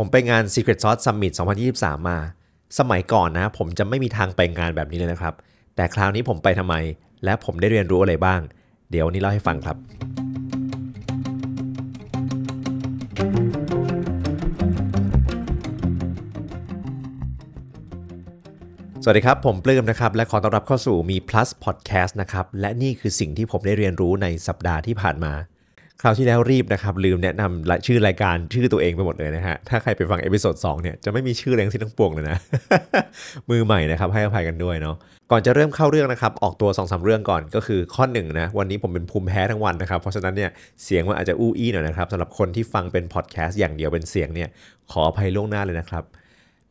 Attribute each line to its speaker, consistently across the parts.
Speaker 1: ผมไปงาน Secret Sauce Summit 2023 มา สมัยก่อนนะ ผมจะไม่มีทางไปงานแบบนี้เลยนะครับ แต่คราวนี้ผมไปทำไม และผมได้เรียนรู้อะไรบ้าง เดี๋ยววันนี้เล่าให้ฟังครับ สวัสดีครับ ผมปลื้มนะครับ และขอต้อนรับเข้าสู่มี plus podcast นะครับ และนี่คือสิ่งที่ผมได้เรียนรู้ในสัปดาห์ที่ผ่านมาคราวที่แล้วรีบนะครับลืมแนะนำชื่อรายการชื่อตัวเองไปหมดเลยนะฮะถ้าใครไปฟังเอพิโซด2เนี่ยจะไม่มีชื่อแรงที่ตทั้งปวงเลยนะ มือใหม่นะครับให้อภัยกันด้วยเนาะก่อนจะเริ่มเข้าเรื่องนะครับ ออกตัว2อสเรื่องก่อนก็คือข้อ1นนะวันนี้ผมเป็นภูมิแพ้ทั้งวันนะครับ เพราะฉะนั้นเนี่ยเสียงมันอาจจะอู้อี้หน่อยนะครับสำหรับคนที่ฟังเป็นพอดแคสต์อย่างเดียวเป็นเสียงเนี่ยขออภัยล่วงหน้าเลยนะครับ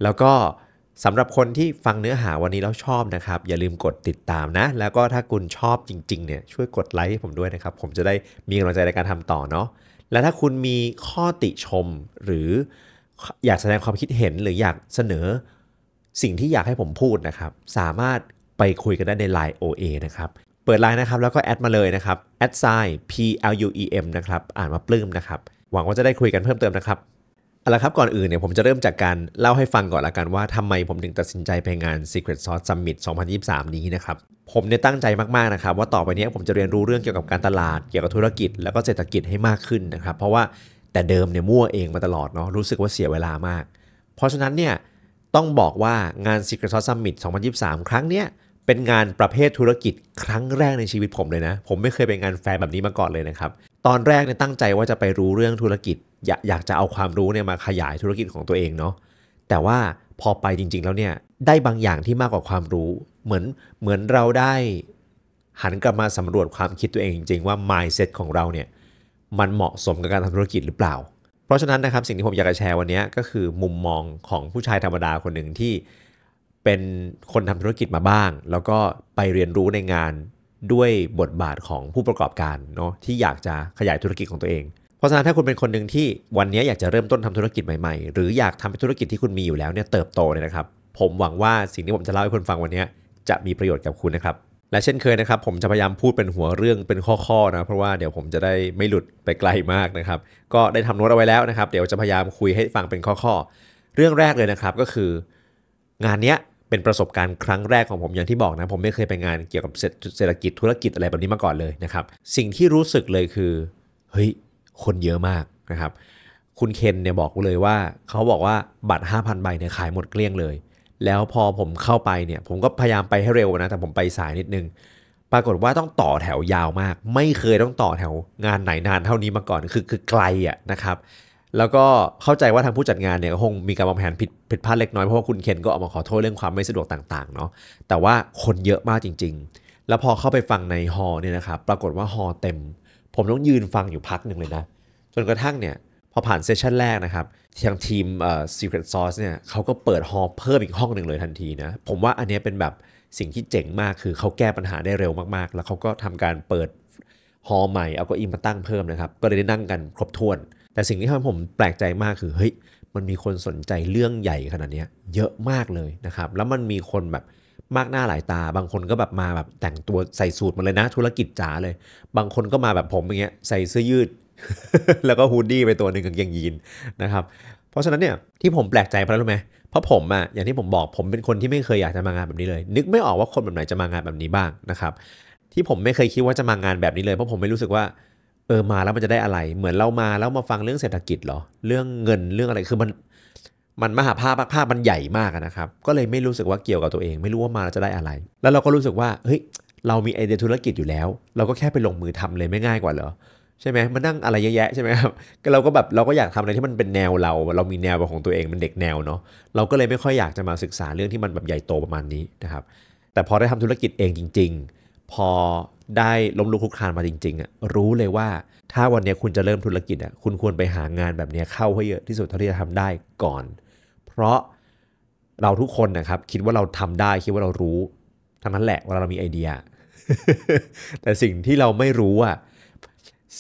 Speaker 1: แล้วก็สำหรับคนที่ฟังเนื้อหาวันนี้แล้วชอบนะครับอย่าลืมกดติดตามนะ แล้วก็ถ้าคุณชอบจริงๆเนี่ยช่วยกดไลค์ให้ผมด้วยนะครับ ผมจะได้มีกำลังใจในการทำต่อเนาะและถ้าคุณมีข้อติชมหรืออยากแสดงความคิดเห็นหรืออยากเสนอสิ่งที่อยากให้ผมพูดนะครับ สามารถไปคุยกันได้ใน Line OA นะครับ เปิดไลน์นะครับแล้วก็แอดมาเลยนะครับแอดไซน์ P L U E M นะครับอ่านมาปลื้มนะครับหวังว่าจะได้คุยกันเพิ่มเติมนะครับเอาละครับก่อนอื่นเนี่ยผมจะเริ่มจากการเล่าให้ฟังก่อนละกันว่าทำไมผมถึงตัดสินใจ ไปงาน Secret s o u r c e Summit 2023 นี้นะครับผมเนี่ยตั้งใจมากๆนะครับว่าต่อไปนี้ผมจะเรียนรู้เรื่องเกี่ยวกับการตลาดเกี่ยวกับธุรกิจแล้วก็เศรษฐกิจให้มากขึ้นนะครับเพราะว่าแต่เดิมเนี่ยมั่วเองมาตลอดเนาะรู้สึกว่าเสียเวลามาก เพราะฉะนั้นเนี่ยต้องบอกว่างาน Secret s o u r c e Summit 2023 ครั้งเนี้ยเป็นงานประเภทธุรกิจครั้งแรกในชีวิตผมเลยนะ ผมไม่เคยไปงานแฟร์แบบนี้มาก่อนเลยนะครับ ตอนแรกเนี่ยตั้งใจว่าจะไปรู้เรื่องธุรกิจ อยากอยากจะเอาความรู้เนี่ยมาขยายธุรกิจของตัวเองเนาะแต่ว่าพอไปจริงๆแล้วเนี่ยได้บางอย่างที่มากกว่าความรู้เหมือนเหมือนเราได้หันกลับมาสำรวจความคิดตัวเองจริงๆว่า mindset ของเราเนี่ยมันเหมาะสมกับการทำธุรกิจหรือเปล่า เพราะฉะนั้นนะครับสิ่งที่ผมอยากจะแชร์วันนี้ก็คือมุมมองของผู้ชายธรรมดาคนหนึ่งที่เป็นคนทำธุรกิจมาบ้าง แล้วก็ไปเรียนรู้ในงานด้วยบทบาทของผู้ประกอบการเนาะที่อยากจะขยายธุรกิจของตัวเองเพราะฉะนั้นถ้าคุณเป็นคนหนึ่งที่วันนี้อยากจะเริ่มต้นทำธุรกิจใหม่ๆ หรืออยากทำให้ธุรกิจที่คุณมีอยู่แล้วเนี่ยเติบโตเนี่ยนะครับ ผมหวังว่าสิ่งที่ผมจะเล่าให้คุณฟังวันนี้ จะมีประโยชน์กับคุณนะครับ และเช่นเคยนะครับ ผมจะพยายามพูดเป็นหัวเรื่องเป็นข้อๆนะเพราะว่าเดี๋ยวผมจะได้ไม่หลุดไปไกลมากนะครับ ก็ได้ทำโน้ตเอาไว้แล้วนะครับ เดี๋ยวจะพยายามคุยให้ฟังเป็นข้อๆเรื่องแรกเลยนะครับก็คืองานเนี้ยเป็นประสบการณ์ครั้งแรกของผมอย่างที่บอกนะ ผมไม่เคยไปงานเกี่ยวกับเศรษฐกิจธุรกิจอะไรแบบนี้มาก่อนเลยนะครับ สิ่งที่รู้สึกเลยคือ เฮ้ย คนเยอะมากนะครับ คุณเคนเนี่ยบอกเลยว่า เขาบอกว่าบัตร5,000ใบเนี่ยขายหมดเกลี้ยงเลย แล้วพอผมเข้าไปเนี่ย ผมก็พยายามไปให้เร็วนะ แต่ผมไปสายนิดนึง ปรากฏว่าต้องต่อแถวยาวมาก ไม่เคยต้องต่อแถวงานไหนนานเท่านี้มาก่อนคือคือไกลอ่ะนะครับแล้วก็เข้าใจว่าทางผู้จัดงานเนี่ยคงมีการวางแผนผิดผิดพลาดเล็กน้อย เพราะว่าคุณเคนก็ออกมาขอโทษเรื่องความไม่สะดวกต่างๆเนาะแต่ว่าคนเยอะมากจริง ๆ แล้วพอเข้าไปฟังในฮอลเนี่ยนะครับปรากฏว่าฮอลเต็ม ผมต้องยืนฟังอยู่พักหนึ่งเลยนะ จนกระทั่งเนี่ย พอผ่านเซสชันแรกนะครับ ทางทีมเอ่อ Secret Sauce เนี่ยเขาก็เปิดฮอลเพิ่มอีกห้องหนึ่งเลยทันทีนะผมว่าอันนี้เป็นแบบสิ่งที่เจ๋งมากคือเขาแก้ปัญหาได้เร็วมากๆ แล้วเขาก็ทำการเปิดฮอลใหม่เอาก็อีมาตั้งเพิ่มนะครับก็เลยได้นั่งกันครบถ้วนแต่สิ่งที่ทำผมแปลกใจมากคือ เฮ้ยมันมีคนสนใจเรื่องใหญ่ขนาดนี้ เยอะมากเลยนะครับ แล้วมันมีคนแบบมากหน้าหลายตา บางคนก็แบบมาแบบแต่งตัวใส่สูตรมาเลยนะธุรกิจจ๋าเลย บางคนก็มาแบบผมอย่างเงี้ย ใส่เสื้อยืด แล้วก็ฮูดดี้ไปตัวหนึ่งกางเกงยีนนะครับ เพราะฉะนั้นเนี่ยที่ผมแปลกใจเพราะรู้ไหมเพราะผมอะอย่างที่ผมบอกผมเป็นคนที่ไม่เคยอยากจะมางานแบบนี้เลย นึกไม่ออกว่าคนแบบไหนจะมางานแบบนี้บ้างนะครับ ที่ผมไม่เคยคิดว่าจะมางานแบบนี้เลย เพราะผมไม่รู้สึกว่าเออมาแล้วมันจะได้อะไรเหมือนเรามาแล้วมาฟังเรื่องเศรษฐกิจเหรอเรื่องเงินเรื่องอะไรคือมัน มันมหาภาพภาพมันใหญ่มากนะครับ ก็เลยไม่รู้สึกว่าเกี่ยวกับตัวเอง ไม่รู้ว่ามาแล้วจะได้อะไร แล้วเราก็รู้สึกว่าเฮ้ยเรามีไอเดียธุรกิจอยู่แล้ว เราก็แค่ไปลงมือทำเลยไม่ง่ายกว่าเหรอใช่ไหมมันนั่งอะไรเยอะแยะใช่ไหมครับเราก็แบบเราก็อยากทำอะไรที่มันเป็นแนวเรา เรามีแนวของตัวเองมันเด็กแนวเนาะเราก็เลยไม่ค่อยอยากจะมาศึกษาเรื่องที่มันแบบใหญ่โตประมาณนี้นะครับ แต่พอได้ทำธุรกิจเองจริง ๆ พอได้ล้มลุกคลุกคลานมาจริงๆอ่ะรู้เลยว่าถ้าวันนี้คุณจะเริ่มธุรกิจอ่ะคุณควรไปหางานแบบนี้เข้าให้เยอะที่สุดเท่าที่จะทำได้ก่อน เพราะเราทุกคนนะครับ คิดว่าเราทำได้ คิดว่าเรารู้ทั้งนั้นแหละเวลาเรามีไอเดียแต่สิ่งที่เราไม่รู้อ่ะ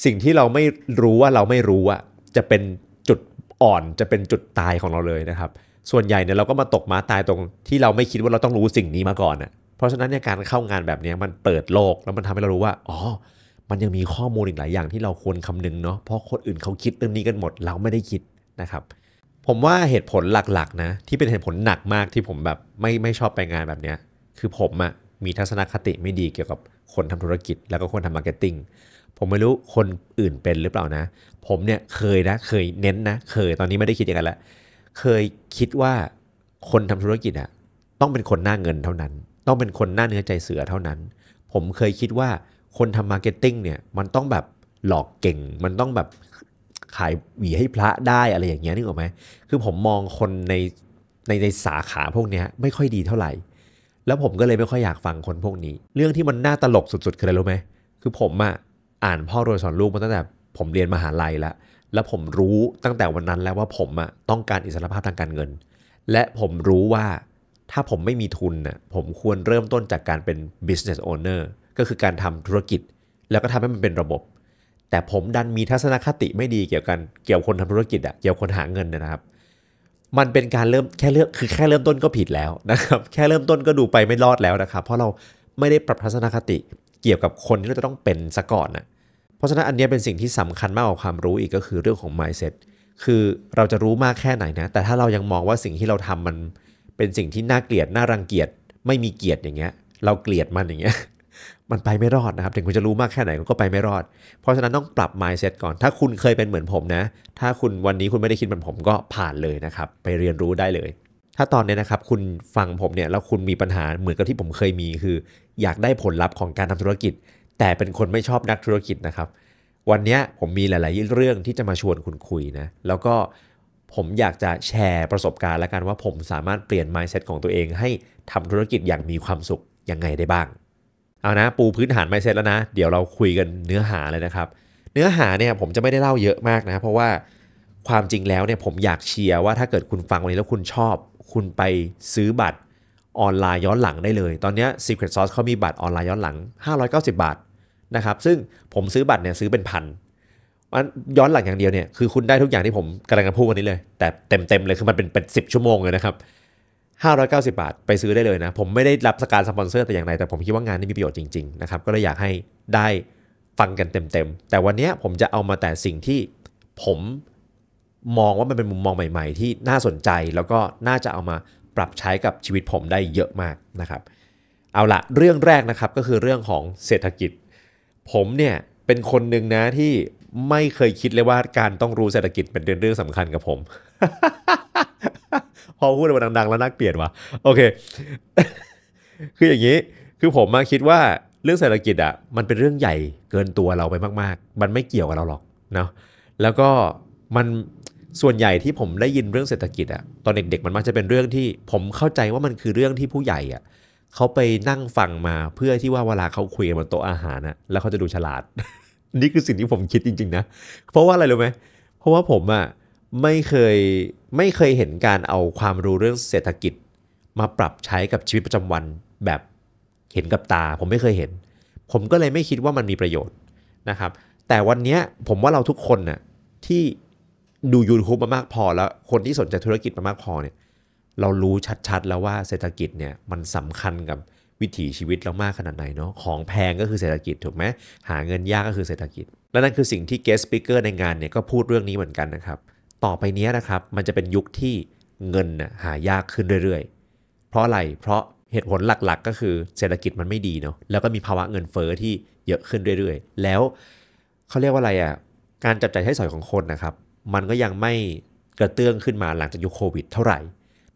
Speaker 1: สิ่งที่เราไม่รู้ว่าเราไม่รู้อ่ะจะเป็นจุดอ่อน จะเป็นจุดตายของเราเลยนะครับ ส่วนใหญ่เนี่ยเราก็มาตกม้าตายตรง ที่เราไม่คิดว่าเราต้องรู้สิ่งนี้มาก่อนอ่ะเพราะฉะนั้นเนี่ยการเข้างานแบบนี้มันเปิดโลกแล้วมันทำให้เรารู้ว่าอ๋อ มันยังมีข้อมูลอีกหลายอย่างที่เราควรคำนึงเนาะ เพราะคนอื่นเขาคิดเรื่องนี้กันหมด เราไม่ได้คิดนะครับ ผมว่าเหตุผลหลักๆ นะ ที่เป็นเหตุผลหนักมากที่ผมแบบไม่ไม่ชอบไปงานแบบนี้คือผมอะมีทัศนคติไม่ดีเกี่ยวกับคนทำธุรกิจ แล้วก็คนทำมาร์เก็ตติ้ง ผมไม่รู้คนอื่นเป็นหรือเปล่านะ ผมเนี่ยเคยนะ เคยเน้นนะเคยตอนนี้ไม่ได้คิดอย่างนั้นละเคยคิดว่าคนทำธุรกิจอะต้องเป็นคนหน้าเงินเท่านั้นต้องเป็นคนหน้าเนื้อใจเสือเท่านั้น ผมเคยคิดว่าคนทำมาร์เก็ตติ้งเนี่ย มันต้องแบบหลอกเก่ง มันต้องแบบขายหวีให้พระได้อะไรอย่างเงี้ยนึกออกไหมคือผมมองคนในใน ในสาขาพวกนี้ไม่ค่อยดีเท่าไหร่ แล้วผมก็เลยไม่ค่อยอยากฟังคนพวกนี้ เรื่องที่มันน่าตลกสุดๆคืออะไรรู้ไหมคือผมอะอ่านพ่อรวยสอนลูกมาตั้งแต่ผมเรียนมหาลัยละแล้วผมรู้ตั้งแต่วันนั้นแล้วว่าผมอะต้องการอิสรภาพทางการเงิน และผมรู้ว่าถ้าผมไม่มีทุนน่ะ ผมควรเริ่มต้นจากการเป็น business owner ก็คือการทำธุรกิจ แล้วก็ทำให้มันเป็นระบบ แต่ผมดันมีทัศนคติไม่ดีเกี่ยวกัน เกี่ยวคนทำธุรกิจอะเกี่ยวคนหาเงินนะครับ มันเป็นการเริ่มแค่เลือกคือแค่เริ่มต้นก็ผิดแล้วนะครับ แค่เริ่มต้นก็ดูไปไม่รอดแล้วนะครับ เพราะเราไม่ได้ปรับทัศนคติ เกี่ยวกับคนที่เราจะต้องเป็นซะก่อนนะเพราะฉะนั้นอันนี้เป็นสิ่งที่สำคัญมากกว่าความรู้อีกก็คือเรื่องของ mindset คือเราจะรู้มากแค่ไหนนะ แต่ถ้าเรายังมองว่าสิ่งที่เราทำมันเป็นสิ่งที่น่าเกลียด น่ารังเกียจไม่มีเกียรติอย่างเงี้ย เราเกลียดมันอย่างเงี้ย มันไปไม่รอดนะครับ ถึงคุณจะรู้มากแค่ไหนก็ไปไม่รอด เพราะฉะนั้นต้องปรับ mindset ก่อน ถ้าคุณเคยเป็นเหมือนผมนะ ถ้าคุณวันนี้คุณไม่ได้คิดเหมือนผมก็ผ่านเลยนะครับ ไปเรียนรู้ได้เลย ถ้าตอนนี้นะครับ คุณฟังผมเนี่ยแล้วคุณมีปัญหาเหมือนกับที่ผมเคยมีคือ อยากได้ผลลัพธ์ของการทำธุรกิจ แต่เป็นคนไม่ชอบนักธุรกิจนะครับวันนี้ผมมีหลายๆเรื่องที่จะมาชวนคุณคุยนะ แล้วก็ผมอยากจะแชร์ประสบการณ์และกันว่าผมสามารถเปลี่ยน mindset ของตัวเองให้ทำธุรกิจอย่างมีความสุขยังไงได้บ้าง เอานะปูพื้นฐาน mindset แล้วนะ เดี๋ยวเราคุยกันเนื้อหาเลยนะครับ เนื้อหาเนี่ยผมจะไม่ได้เล่าเยอะมากนะเพราะว่าความจริงแล้วเนี่ยผมอยากเชียร์ว่าถ้าเกิดคุณฟังวันนี้แล้วคุณชอบ คุณไปซื้อบัตรออนไลน์ย้อนหลังได้เลย ตอนนี้ Secret Sauce เขามีบัตรออนไลน์ย้อนหลัง590บาทนะครับซึ่งผมซื้อบัตรเนี่ยซื้อเป็นพันมันย้อนหลังอย่างเดียวเนี่ย คือคุณได้ทุกอย่างที่ผมกำลังพูดวันนี้เลย แต่เต็มๆเลย คือมันเป็นเป็นสิชั่วโมงเลยนะครับ590 บาทไปซื้อได้เลยนะ ผมไม่ได้รับสการสปอนเซอร์ แต่อย่างไร แต่ผมคิดว่างานนี้มีประโยชน์จริงๆนะครับ ก็เลยอยากให้ได้ฟังกันเต็มๆ แต่วันนี้ผมจะเอามาแต่สิ่งที่ผมมองว่ามันเป็นมุมมองใหม่ๆ ที่น่าสนใจ แล้วก็น่าจะเอามาปรับใช้กับชีวิตผมได้เยอะมากนะครับ เอาละเรื่องแรกนะครับ ก็คือเรื่องของเศรษฐกิจ ผมเนี่ยเป็นคนหนึ่งนะที่ไม่เคยคิดเลยว่าการต้องรู้เศรษฐกิจเป็นเรื่องสำคัญกับผม พอพูดมาดังๆแล้วนักเปลี่ยนวะโอเค คืออย่างนี้คือผมมาคิดว่าเรื่องเศรษฐกิจอ่ะ มันเป็นเรื่องใหญ่เกินตัวเราไปมากๆ มันไม่เกี่ยวกับเราหรอกเนาะแล้วก็มันส่วนใหญ่ที่ผมได้ยินเรื่องเศรษฐกิจอ่ะตอนเด็ก ๆ มันมักจะเป็นเรื่องที่ ผมเข้าใจว่ามันคือเรื่องที่ผู้ใหญ่อ่ะเขาไปนั่งฟังมาเพื่อที่ว่าเวลาเขาคุยกันบนโต๊ะอาหารนะแล้วเขาจะดูฉลาดนี่คือสิ่งที่ผมคิดจริง ๆ นะ เพราะว่าอะไรรู้ไหม เพราะว่าผมอะ่ะไม่เคยไม่เคยเห็นการเอาความรู้เรื่องเศรษฐกิจ มาปรับใช้กับชีวิตประจำวันแบบเห็นกับตา ผมไม่เคยเห็น ผมก็เลยไม่คิดว่ามันมีประโยชน์นะครับ แต่วันนี้ผมว่าเราทุกคนนะ่ะที่ดู YouTube มามากพอแล้ว คนที่สนใจธุรกิจมามากพอเนี่ย เรารู้ชัดๆ แล้วว่าเศรษฐกิจเนี่ยมันสำคัญกับวิถีชีวิตเรามากขนาดไหนเนาะ ของแพงก็คือเศรษฐกิจถูกไหมหาเงินยากก็คือเศรษฐกิจ และนั่นคือสิ่งที่ guest speaker ในงานเนี่ยก็พูดเรื่องนี้เหมือนกันนะครับ ต่อไปนี้นะครับ มันจะเป็นยุคที่เงินนะหายากขึ้นเรื่อยๆ เพราะอะไร เพราะเหตุผลหลักๆ ก็คือเศรษฐกิจมันไม่ดีเนาะ แล้วก็มีภาวะเงินเฟอ้อที่เยอะขึ้นเรื่อยๆ แล้วเขาเรียกว่าอะไรอะ่ะ การจับใจ่ายใช้สอยของคนนะครับ มันก็ยังไม่กระเตื้องขึ้นมาหลังจากยุคโควิดเท่าไหร่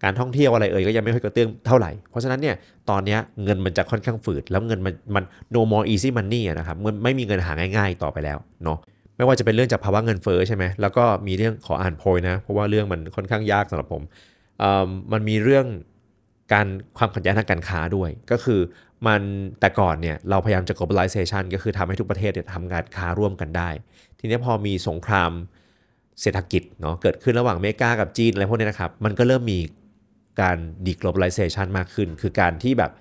Speaker 1: การท่องเที่ยวอะไรเอ่ยก็ยังไม่ค่อยกระเตื้องเท่าไหร่ เพราะฉะนั้นเนี่ยตอนนี้เงินมันจะค่อนข้างฝืดแล้วเงินมันมัน no more easy money นะครับมันไม่มีเงินหาง่าย ๆต่อไปแล้วเนาะไม่ว่าจะเป็นเรื่องจากภาวะเงินเฟ้อใช่ไหมแล้วก็มีเรื่องขออ่านโพยนะ เพราะว่าเรื่องมันค่อนข้างยากสำหรับผม มันมีเรื่องการความขัดแย้งทางการค้าด้วยก็คือมันแต่ก่อนเนี่ย เราพยายามจะ globalization ก็คือทำให้ทุกประเทศเทำงานค้าร่วมกันได้ ทีนี้พอมีสงครามเศรษฐกิจเนาะเกิดขึ้นระหว่างเมกากับจีนอะไรพวกนี้นะครับมันก็เริ่มมีการ deglobalization มากขึ้น คือการที่แบบ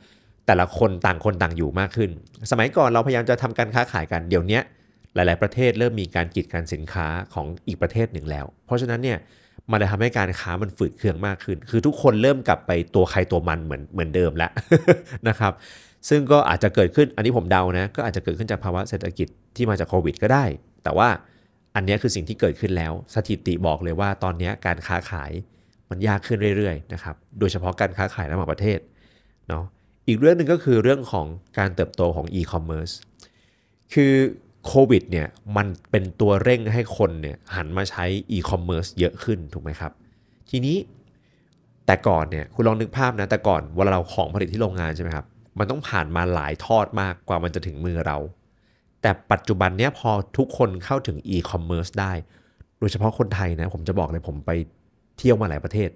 Speaker 1: แต่ละคนต่างคนต่างอยู่มากขึ้น สมัยก่อนเราพยายามจะทำการค้าขายกันเดี๋ยวนี้หลายๆ ประเทศเริ่มมีการกีดกันสินค้าของอีกประเทศหนึ่งแล้ว เพราะฉะนั้นเนี่ย มันจะทำให้การค้ามันฝืดเคืองมากขึ้น คือทุกคนเริ่มกลับไปตัวใครตัวมันเหมือนเหมือนเดิมแล้วนะครับ ซึ่งก็อาจจะเกิดขึ้นอันนี้ผมเดานะก็อาจจะเกิดขึ้นจากภาวะเศรษฐกิจที่มาจากโควิด ก็ได้ แต่ว่าอันนี้คือสิ่งที่เกิดขึ้นแล้ว สถิติบอกเลยว่าตอนนี้การค้าขายมันยากขึ้นเรื่อย ๆ นะครับ โดยเฉพาะการค้าขายระหว่างประเทศเนาะ อีกเรื่องหนึ่งก็คือเรื่องของการเติบโตของอีคอมเมิร์ซ คือโควิดเนี่ย มันเป็นตัวเร่งให้คนเนี่ยหันมาใช้อีคอมเมิร์ซเยอะขึ้นถูกไหมครับ ทีนี้แต่ก่อนเนี่ยคุณลองนึกภาพนะ แต่ก่อนเวลาเราของผลิตที่โรงงานใช่ไหมครับ มันต้องผ่านมาหลายทอดมากกว่ามันจะถึงมือเรา แต่ปัจจุบันเนี้ยพอทุกคนเข้าถึงอีคอมเมิร์ซได้ โดยเฉพาะคนไทยนะผมจะบอกเลยผมไปเที่ยวมาหลายประเทศ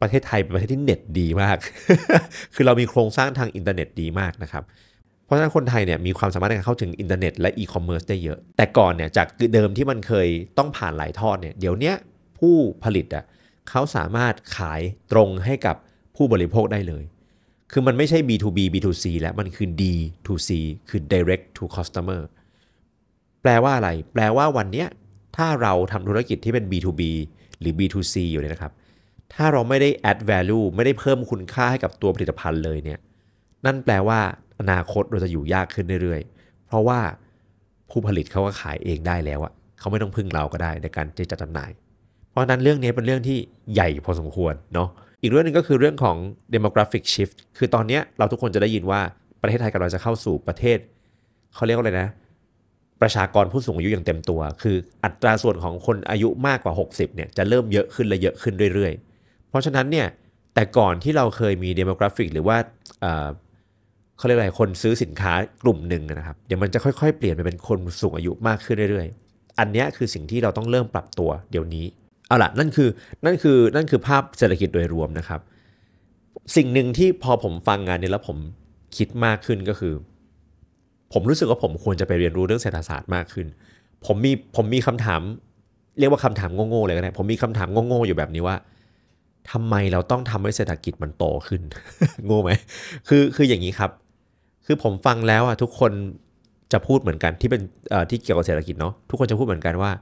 Speaker 1: ประเทศไทยเป็นประเทศที่เน็ตดีมาก คือเรามีโครงสร้างทางอินเทอร์เน็ตดีมากนะครับ เพราะฉะนั้นคนไทยเนี่ยมีความสามารถในการเข้าถึงอินเทอร์เน็ตและอีคอมเมิร์ซได้เยอะ แต่ก่อนเนี่ยจากเดิมที่มันเคยต้องผ่านหลายทอดเนี่ย เดี๋ยวนี้ผู้ผลิตอ่ะเขาสามารถขายตรงให้กับผู้บริโภคได้เลย คือมันไม่ใช่ B2B B2C แล้วมันคือ D2C คือ direct to customer แปลว่าอะไร แปลว่าวันนี้ถ้าเราทำธุรกิจที่เป็น B2B หรือ B2C อยู่เนี่ยนะครับ ถ้าเราไม่ได้ add value ไม่ได้เพิ่มคุณค่าให้กับตัวผลิตภัณฑ์เลยเนี่ย นั่นแปลว่าอนาคตเราจะอยู่ยากขึ้นเรื่อยๆ เพราะว่าผู้ผลิตเขาก็ขายเองได้แล้วอะเขาไม่ต้องพึ่งเราก็ได้ในการที่จะจำหน่าย เพราะนั้นเรื่องนี้เป็นเรื่องที่ใหญ่พอสมควรเนาะ อีกเรื่องหนึ่งก็คือเรื่องของ demographic shift คือตอนนี้เราทุกคนจะได้ยินว่าประเทศไทยกำลังจะเข้าสู่ประเทศ เขาเรียกว่าอะไรนะประชากรผู้สูงอายุอย่างเต็มตัว คืออัตราส่วนของคนอายุมากกว่า 60 เนี่ยจะเริ่มเยอะขึ้นและเยอะขึ้นเรื่อยๆ เพราะฉะนั้นเนี่ย แต่ก่อนที่เราเคยมีเดโมกราฟิก หรือว่าเขาเรียกอะไรคนซื้อสินค้ากลุ่มหนึ่งนะครับเดี๋ยวมันจะค่อยๆ เปลี่ยนไปเป็นคนสูงอายุมากขึ้นเรื่อยๆ อันนี้คือสิ่งที่เราต้องเริ่มปรับตัวเดี๋ยวนี้ เอาล่ะนั่นคือนั่นคือนั่นคือภาพเศรษฐกิจโดยรวมนะครับ สิ่งหนึ่งที่พอผมฟังงานนี้แล้วผมคิดมากขึ้นก็คือผมรู้สึกว่าผมควรจะไปเรียนรู้เรื่องเศรษฐศาสตร์มากขึ้น ผมมีผมมีคำถามเรียกว่าคำถามโง่ๆเลยก็ได้ ผมมีคำถามโง่ ๆอยู่แบบนี้ว่า ทำไมเราต้องทำให้เศรษฐกิจมันโตขึ้น โง่ไหมคือคืออย่างนี้ครับ คือผมฟังแล้วอ่ะทุกคนจะพูดเหมือนกันที่เป็นที่เกี่ยวกับเศรษฐกิจเนาะทุกคนจะพูดเหมือนกันว่า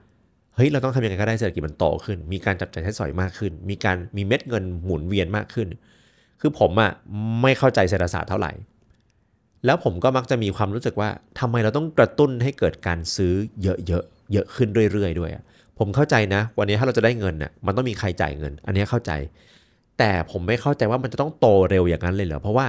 Speaker 1: เฮ้ย เราต้องทำยังไงก็ได้เศรษฐกิจมันโตขึ้น มีการจับจ่ายใช้สอยมากขึ้น มีการมีเม็ดเงินหมุนเวียนมากขึ้น คือผมอ่ะไม่เข้าใจเศรษฐศาสตร์เท่าไหร่แล้วผมก็มักจะมีความรู้สึกว่าทำไมเราต้องกระตุ้นให้เกิดการซื้อเยอะๆเยอะขึ้นเรื่อย ๆ ด้วย ผมเข้าใจนะ วันนี้ถ้าเราจะได้เงินน่ะมันต้องมีใครจ่ายเงิน อันนี้เข้าใจ แต่ผมไม่เข้าใจว่ามันจะต้องโตเร็วอย่างนั้นเลยเหรอเพราะว่า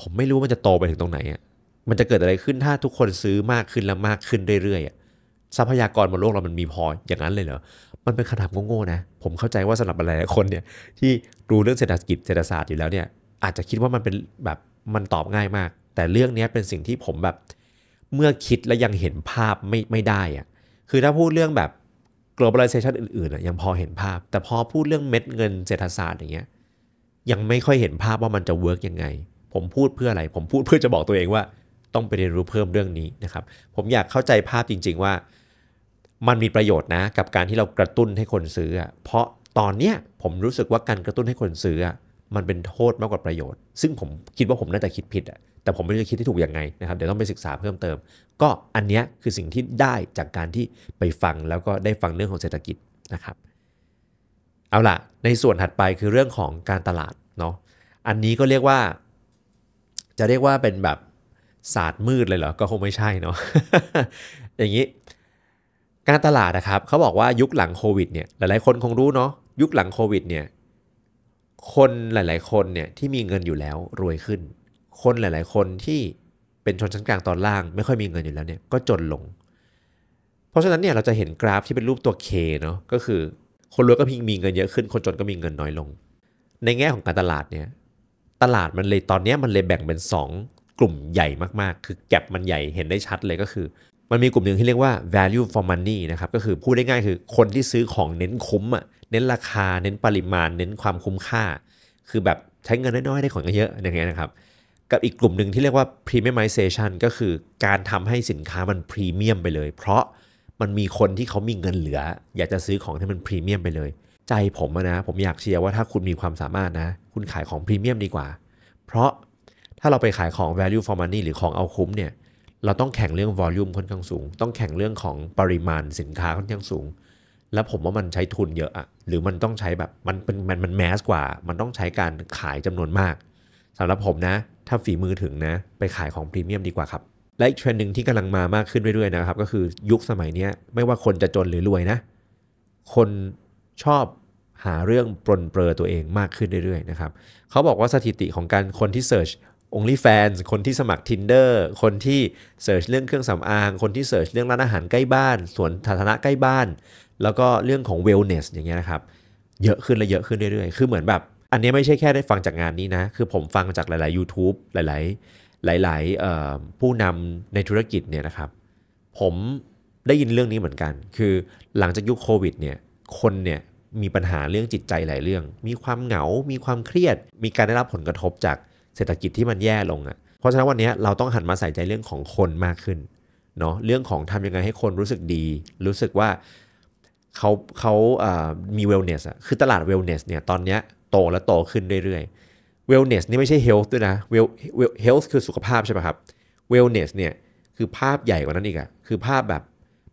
Speaker 1: ผมไม่รู้มันจะโตไปถึงตรงไหนอ่ะมันจะเกิดอะไรขึ้นถ้าทุกคนซื้อมากขึ้นและมากขึ้นเรื่อยๆทรัพยากรบนโลกเรามันมีพออย่างนั้นเลยเหรอมันเป็นคำถามโง่ๆนะผมเข้าใจว่าสำหรับหลายๆคนเนี่ยที่รู้เรื่องเศรษฐกิจเศรษฐศาสตร์อยู่แล้วเนี่ยอาจจะคิดว่ามันเป็นแบบมันตอบง่ายมากแต่เรื่องนี้เป็นสิ่งที่ผมแบบเมื่อคิดและยังเห็นภาพไม่ไม่ได้อะคือถ้าพูดเรื่องแบบ globalization อื่นๆ ยังพอเห็นภาพ แต่พอพูดเรื่องเม็ดเงินเศรษฐศาสตร์อย่างเงี้ย ยังไม่ค่อยเห็นภาพว่ามันจะเวิร์กยังไง ผมพูดเพื่ออะไร ผมพูดเพื่อจะบอกตัวเองว่า ต้องไปเรียนรู้เพิ่มเรื่องนี้นะครับ ผมอยากเข้าใจภาพจริง ๆว่ามันมีประโยชน์นะกับการที่เรากระตุ้นให้คนซื้อ เพราะตอนเนี้ยผมรู้สึกว่าการกระตุ้นให้คนซื้อ มันเป็นโทษมากกว่าประโยชน์ ซึ่งผมคิดว่าผมน่าจะคิดผิดอ่ะแต่ผมไม่รู้จะคิดที่ถูกยังไงนะครับเดี๋ยวต้องไปศึกษาเพิ่มเติม ก็อันนี้คือสิ่งที่ได้จากการที่ไปฟังแล้วก็ได้ฟังเรื่องของเศรษฐกิจนะครับ เอาล่ะในส่วนถัดไปคือเรื่องของการตลาดเนาะอันนี้ก็เรียกว่า จะเรียกว่าเป็นแบบศาสตร์มืดเลยเหรอก็คงไม่ใช่เนาะอย่างนี้ การตลาดนะครับเขาบอกว่ายุคหลังโควิดเนี่ยหลายๆ คนคงรู้เนาะยุคหลังโควิดเนี่ยคนหลายๆคนเนี่ยที่มีเงินอยู่แล้วรวยขึ้นคนหลาย ๆ คนที่เป็นชนชั้นกลางตอนล่าง ไม่ค่อยมีเงินอยู่แล้วเนี่ยก็จนลง เพราะฉะนั้นเนี่ยเราจะเห็นกราฟที่เป็นรูปตัว K เนาะ ก็คือ คนรวยก็พิงมีเงินเยอะขึ้น คนจนก็มีเงินน้อยลง ในแง่ของการตลาดเนี่ยตลาดมันเลยตอนนี้มันเลยแบ่งเป็น 2 กลุ่มใหญ่มากๆ คือแก็บมันใหญ่เห็นได้ชัดเลยก็คือ มันมีกลุ่มหนึ่งที่เรียกว่า value for money นะครับ ก็คือพูดได้ง่ายคือคนที่ซื้อของเน้นคุ้มอ่ะ เน้นราคา เน้นปริมาณ เน้นความคุ้มค่า คือแบบใช้เงินน้อยๆได้ของเยอะอย่างเงี้ยนะครับกับอีกกลุ่มหนึ่งที่เรียกว่า premiumization ก็คือการทำให้สินค้ามันพรีเมียมไปเลย เพราะมันมีคนที่เขามีเงินเหลือ อยากจะซื้อของที่มันพรีเมียมไปเลย ใจผมนะ ผมอยากเชียร์ว่าถ้าคุณมีความสามารถนะ คุณขายของพรีเมียมดีกว่า เพราะถ้าเราไปขายของ value for money หรือของเอาคุ้มเนี่ย เราต้องแข่งเรื่อง volume ค่อนข้างสูง ต้องแข่งเรื่องของปริมาณสินค้าค่อนข้างสูง แล้วผมว่ามันใช้ทุนเยอะอะหรือมันต้องใช้แบบมันเป็นมันมันแมสกว่า มันต้องใช้การขายจำนวนมาก สำหรับผมนะถ้าฝีมือถึงนะไปขายของพรีเมียมดีกว่าครับ และอีกเทรนด์หนึ่งที่กำลังมามากขึ้นเรื่อยๆ นะครับ ก็คือยุคสมัยนี้ไม่ว่าคนจะจนหรือรวยนะ คนชอบหาเรื่องปลนเปลือตัวเองมากขึ้นเรื่อยๆนะครับเขาบอกว่าสถิติของการคนที่เสิร์ช OnlyFans คนที่สมัคร Tinder คนที่เสิร์ชเรื่องเครื่องสำอาง คนที่เสิร์ชเรื่องร้านอาหารใกล้บ้าน สวนสาธารณะใกล้บ้าน แล้วก็เรื่องของ Wellness อย่างเงี้ยนะครับเยอะขึ้นและเยอะขึ้นเรื่อยๆคือเหมือนแบบอันนี้ไม่ใช่แค่ได้ฟังจากงานนี้นะ คือผมฟังจากหลายๆ YouTube หลาย ๆ หลายๆ ผู้นำในธุรกิจเนี่ยนะครับ ผมได้ยินเรื่องนี้เหมือนกัน คือหลังจากยุคโควิดเนี่ย คนเนี่ยมีปัญหาเรื่องจิตใจหลายเรื่อง มีความเหงา มีความเครียด มีการได้รับผลกระทบจากเศรษฐกิจที่มันแย่ลงอะ่ะ เพราะฉะนั้นวันนี้เราต้องหันมาใส่ใจเรื่องของคนมากขึ้น เนาะเรื่องของทำยังไงให้คนรู้สึกดี รู้สึกว่าเขาเขามีเวลเนสอ่ะ คือตลาดเวลเนสเนี่ยตอนเนี้ยโตและโตขึ้นเรื่อยๆ wellness นี่ไม่ใช่ health ด้วยนะ well health คือสุขภาพใช่ไหมครับ wellness เนี่ยคือภาพใหญ่กว่านั้นอีกอะคือภาพแบบ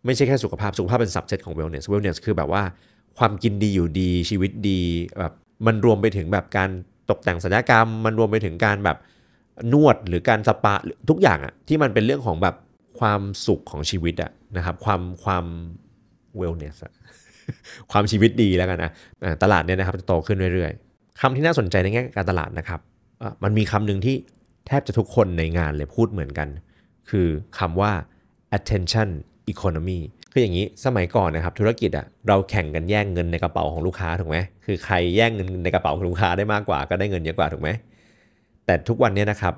Speaker 1: ไม่ใช่แค่สุขภาพ สุขภาพเป็น subset ของ wellness wellness คือแบบว่าความกินดีอยู่ดีชีวิตดีแบบมันรวมไปถึงแบบการตกแต่งศัลยกรรม มันรวมไปถึงการแบบนวดหรือการสปาทุกอย่างอะที่มันเป็นเรื่องของแบบความสุขของชีวิตอะนะครับ ความความ wellness อะความชีวิตดีแล้วกันนะตลาดเนี่ยนะครับจะโตขึ้นเรื่อยๆคำที่น่าสนใจในแง่การตลาดนะครับมันมีคำหนึ่งที่แทบจะทุกคนในงานเลยพูดเหมือนกัน คือคำว่า attention economy คืออย่างนี้สมัยก่อนนะครับธุรกิจอะ่ะเราแข่งกันแย่งเงินในกระเป๋าของลูกค้าถูกไหมคือใครแย่งเงินในกระเป๋าของลูกค้าได้มากกว่า ก็ได้เงินเยอะกว่าถูกไหมแต่ทุกวันนี้นะครับ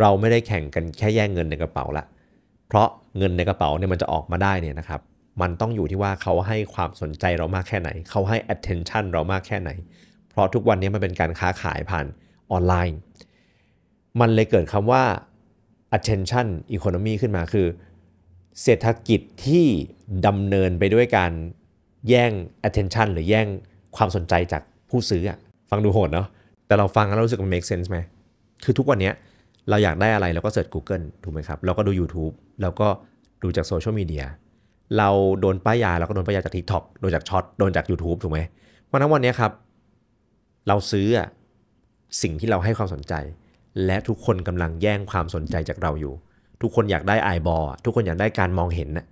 Speaker 1: เราไม่ได้แข่งกันแค่แย่งเงินในกระเป๋าละเพราะเงินในกระเป๋าเนี่ยมันจะออกมาได้เนี่ยนะครับมันต้องอยู่ที่ว่าเขาให้ความสนใจเรามากแค่ไหน เขาให้ attention เรามากแค่ไหน เพราะทุกวันนี้มันเป็นการค้าขายผ่านออนไลน์ มันเลยเกิดคำว่า attention economy ขึ้นมาคือ เศรษฐกิจที่ดำเนินไปด้วยการแย่ง attention หรือแย่งความสนใจจากผู้ซื้อ ฟังดูโหดเนาะ แต่เราฟังแล้วรู้สึกมัน make sense ไหม คือทุกวันนี้เราอยากได้อะไร เราก็เสิร์ช Google ถูกไหมครับ เราก็ดู YouTube แล้วก็ดูจากโซเชียลมีเดียเราโดนป้ายยาเราก็โดนป้ายยาจากทิกท็อกโดนจากช็อตโดนจาก YouTube ถูกไหมเพราะนั้นวันนี้ครับ เราซื้อสิ่งที่เราให้ความสนใจ และทุกคนกำลังแย่งความสนใจจากเราอยู่ ทุกคนอยากได้ไอบอทุกคนอยากได้การมองเห็นนะ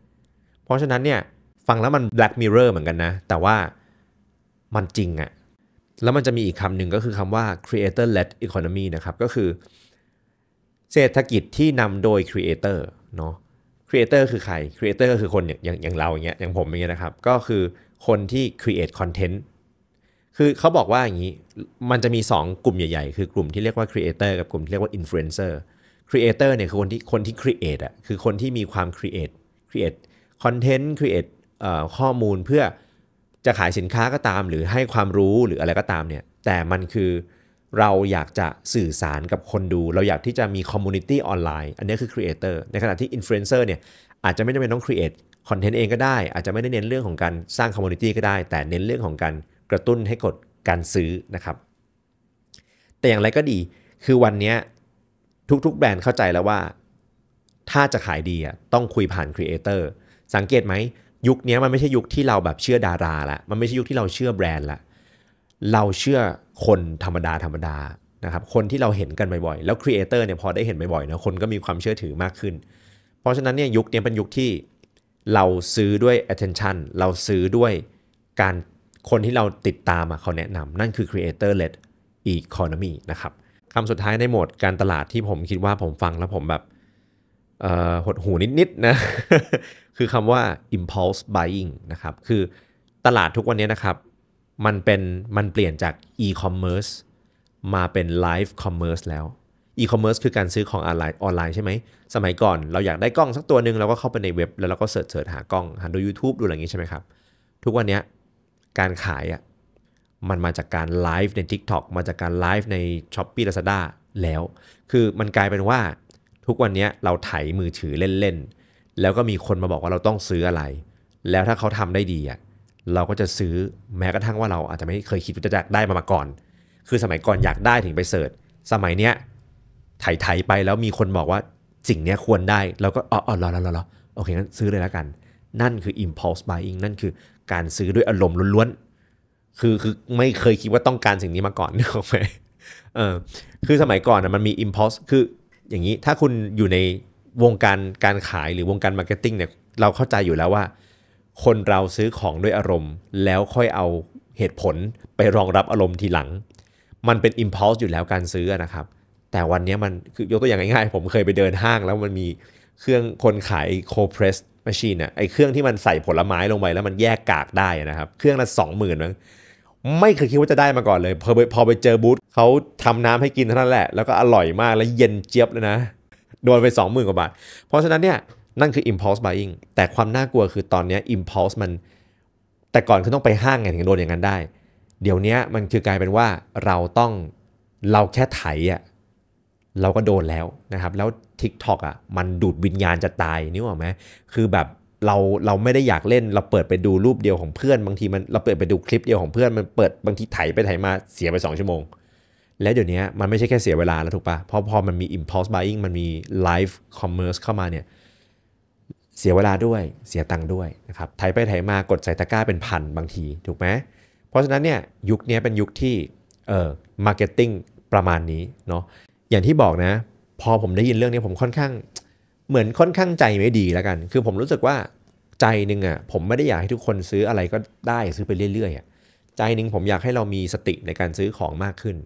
Speaker 1: เพราะฉะนั้นเนี่ย ฟังแล้วมัน black mirror เหมือนกันนะ แต่ว่ามันจริงอะแล้วมันจะมีอีกคำหนึ่งก็คือคำว่า creator led economy นะครับก็คือ เศรษฐกิจที่นำโดย creator เนาะครีเอเตอร์คือใครครีเอเตอร์ก็คือคนอย่างอย่างเราอย่างเงี้ยอย่างผมอย่างเงี้ยนะครับก็คือคนที่ครีเอทคอนเทนต์คือเขาบอกว่าอย่างนี้มันจะมี 2 กลุ่มใหญ่ๆคือกลุ่มที่เรียกว่าครีเอเตอร์กับกลุ่มที่เรียกว่าอินฟลูเอนเซอร์ครีเอเตอร์เนี่ยคือคนที่คนที่ครีเอทอ่ะคือคนที่มีความครีเอทครีเอทคอนเทนต์ครีเอทข้อมูลเพื่อจะขายสินค้าก็ตามหรือให้ความรู้หรืออะไรก็ตามเนี่ยแต่มันคือเราอยากจะสื่อสารกับคนดู เราอยากที่จะมีคอมมูนิตี้ออนไลน์ อันนี้คือครีเอเตอร์ในขณะที่อินฟลูเอนเซอร์เนี่ยอาจจะไม่จำเป็นต้องครีเอทคอนเทนต์เองก็ได้ อาจจะไม่ได้เน้นเรื่องของการสร้างคอมมูนิตี้ก็ได้ แต่เน้นเรื่องของการกระตุ้นให้กดการซื้อนะครับ แต่อย่างไรก็ดีคือวันนี้ทุกๆแบรนด์เข้าใจแล้วว่า ถ้าจะขายดีอ่ะต้องคุยผ่านครีเอเตอร์สังเกตไหมยุคนี้มันไม่ใช่ยุคที่เราแบบเชื่อดาราละมันไม่ใช่ยุคที่เราเชื่อแบรนด์ละเราเชื่อคนธรรมดาธรรมดานะครับคนที่เราเห็นกันบ่อยๆแล้วครีเอเตอร์เนี่ยพอได้เห็นบ่อยๆนะคนก็มีความเชื่อถือมากขึ้น เพราะฉะนั้นเนี่ยยุคนี้เป็นยุคที่เราซื้อด้วย attention เราซื้อด้วยการคนที่เราติดตามเขาแนะนำนั่นคือ creator led economy นะครับคำสุดท้ายในหมดการตลาดที่ผมคิดว่าผมฟังแล้วผมแบบหดหูนิดๆนะคือคำว่า impulse buying นะครับ คือตลาดทุกวันนี้นะครับมันเป็นมันเปลี่ยนจากอีคอมเมิร์ซมาเป็นไลฟ์คอมเมิร์ซแล้วอีคอมเมิร์ซคือการซื้อของออนไลน์ออนไลน์ใช่ไหม สมัยก่อนเราอยากได้กล้องสักตัวหนึ่งเราก็เข้าไปในเว็บแล้วเราก็เสิร์ชเสิร์ชหากล้องหาดู YouTube ดูอะไรอย่างนี้ใช่ไหมครับ ทุกวันนี้การขายอ่ะมันมาจากการไลฟ์ใน TikTok มาจากการไลฟ์ใน s h อ p e e Lazada แล้ว คือมันกลายเป็นว่าทุกวันนี้เราไถมือถือเล่นๆแล้วก็มีคนมาบอกว่าเราต้องซื้ออะไร แล้วถ้าเขาทำได้ดีอ่ะเราก็จะซื้อแม้กระทั่งว่าเราอาจจะไม่เคยคิดว่าจะได้มามาก่อน คือสมัยก่อนอยากได้ถึงไปเสิร์ชสมัยเนี้ยไถ่ายไปแล้วมีคนบอกว่าสิ่งเนี้ยควรได้ เราก็อ๋ออ๋อรอรอรอโอเคงั้น ซื้อเลยแล้วกัน นั่นคือ impulse buying นั่นคือการซื้อด้วยอารมณ์ล้วนๆคือคือไม่เคยคิดว่าต้องการสิ่งนี้มาก่อนนึกออกไหมเออคือสมัยก่อนนะมันมี impulse คืออย่างนี้ถ้าคุณอยู่ในวงการการขายหรือวงการ marketing เนี่ยเราเข้าใจอยู่แล้วว่าคนเราซื้อของด้วยอารมณ์แล้วค่อยเอาเหตุผลไปรองรับอารมณ์ทีหลัง มันเป็น impulse อยู่แล้วการซื้อนะครับ แต่วันนี้มันคือยกตัวอย่างง่ายๆ ผมเคยไปเดินห้างแล้วมันมีเครื่องคนขาย cold press machine อะไอเครื่องที่มันใส่ผลไม้ลงไปแล้วมันแยกกากได้นะครับ เครื่องละสองหมื่นมั้งไม่เคยคิดว่าจะได้มาก่อนเลย พอพอไปเจอบูธเขาทำน้ำให้กินเท่านั้นแหละแล้วก็อร่อยมากแล้วเย็นเจี๊ยบเลยนะโดนไป2มื่นกว่าบาทเพราะฉะนั้นเนี่ยนั่นคือ impulse buying แต่ความน่ากลัวคือตอนนี้ impulse มัน แต่ก่อนคือต้องไปห้างไงถึงโดนอย่างนั้นได้ เดี๋ยวนี้มันคือกลายเป็นว่าเราต้องเราแค่ไถอะเราก็โดนแล้วนะครับแล้ว TikTok อ่ะมันดูดวิญญาณจะตายนี่หรอไหมคือแบบเราเราไม่ได้อยากเล่นเราเปิดไปดูรูปเดียวของเพื่อนบางทีมันเราเปิดไปดูคลิปเดียวของเพื่อนมันเปิดบางทีไถไปไถมาเสียไป2ชั่วโมง แล้วเดี๋ยวนี้มันไม่ใช่แค่เสียเวลาแล้วถูกปะเพราะพอมันมี impulse buying มันมี live commerce เข้ามาเนี่ยเสียเวลาด้วย เสียตังค์ด้วยนะครับไถไปไถมากดใส่ตะกร้าเป็นพันบางทีถูกไหมเพราะฉะนั้นเนี่ย ยุคนี้เป็นยุคที่เอ่อมาร์เก็ตติ้งประมาณนี้เนาะ อย่างที่บอกนะ พอผมได้ยินเรื่องนี้ผมค่อนข้าง เหมือนค่อนข้างใจไม่ดีแล้วกัน คือผมรู้สึกว่าใจนึงอะ่ะผมไม่ได้อยากให้ทุกคนซื้ออะไรก็ได้ซื้อไปเรื่อยๆอะ่ะใจนึงผมอยากให้เรามีสติในการซื้อของมากขึ้น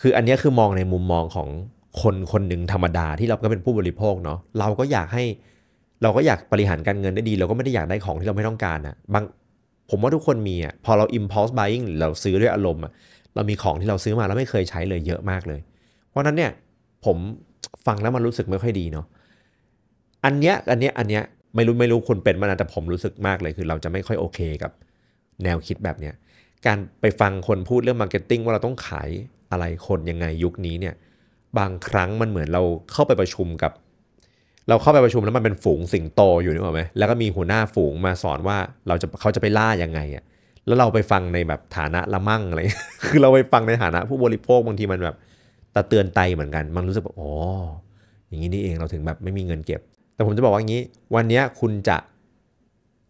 Speaker 1: คืออันนี้คือมองในมุมมองของคนคนหนึ่งธรรมดาที่เราก็เป็นผู้บริโภคเนาะเราก็อยากให้เราก็อยากบริหารการเงินได้ดี เราก็ไม่ได้อยากได้ของที่เราไม่ต้องการนะบางผมว่าทุกคนมีอ่ะพอเรา impulse buying เราซื้อด้วยอารมณ์อ่ะเรามีของที่เราซื้อมาแล้วไม่เคยใช้เลยเยอะมากเลย เพราะนั้นเนี่ยผมฟังแล้วมันรู้สึกไม่ค่อยดีเนาะอันเนี้ยอันเนี้ยอันเนี้ยไม่รู้ไม่รู้คุณเป็นมานะแต่ผมรู้สึกมากเลยคือเราจะไม่ค่อยโอเคกับ แนวคิดแบบเนี้ยการไปฟังคนพูดเรื่องมาร์เก็ตติ้งว่าเราต้องขายอะไรคนยังไงยุคนี้เนี่ย บางครั้งมันเหมือนเราเข้าไปประชุมกับเราเข้าไปประชุมแล้วมันเป็นฝูงสิงโตอยู่นี่หรอไหมแล้วก็มีหัวหน้าฝูงมาสอนว่าเราจะเขาจะไปล่ายังไงอะ่ะ แล้วเราไปฟังในแบบฐานะละมั่งอะไร คือเราไปฟังในฐานะผู้บริโภคบางทีมันแบบ ตะเตือนใจเหมือนกัน มันรู้สึกแบบอ๋ออย่างนี้นี่เองเราถึงแบบไม่มีเงินเก็บ แต่ผมจะบอกว่าอย่างนี้ วันนี้คุณจะ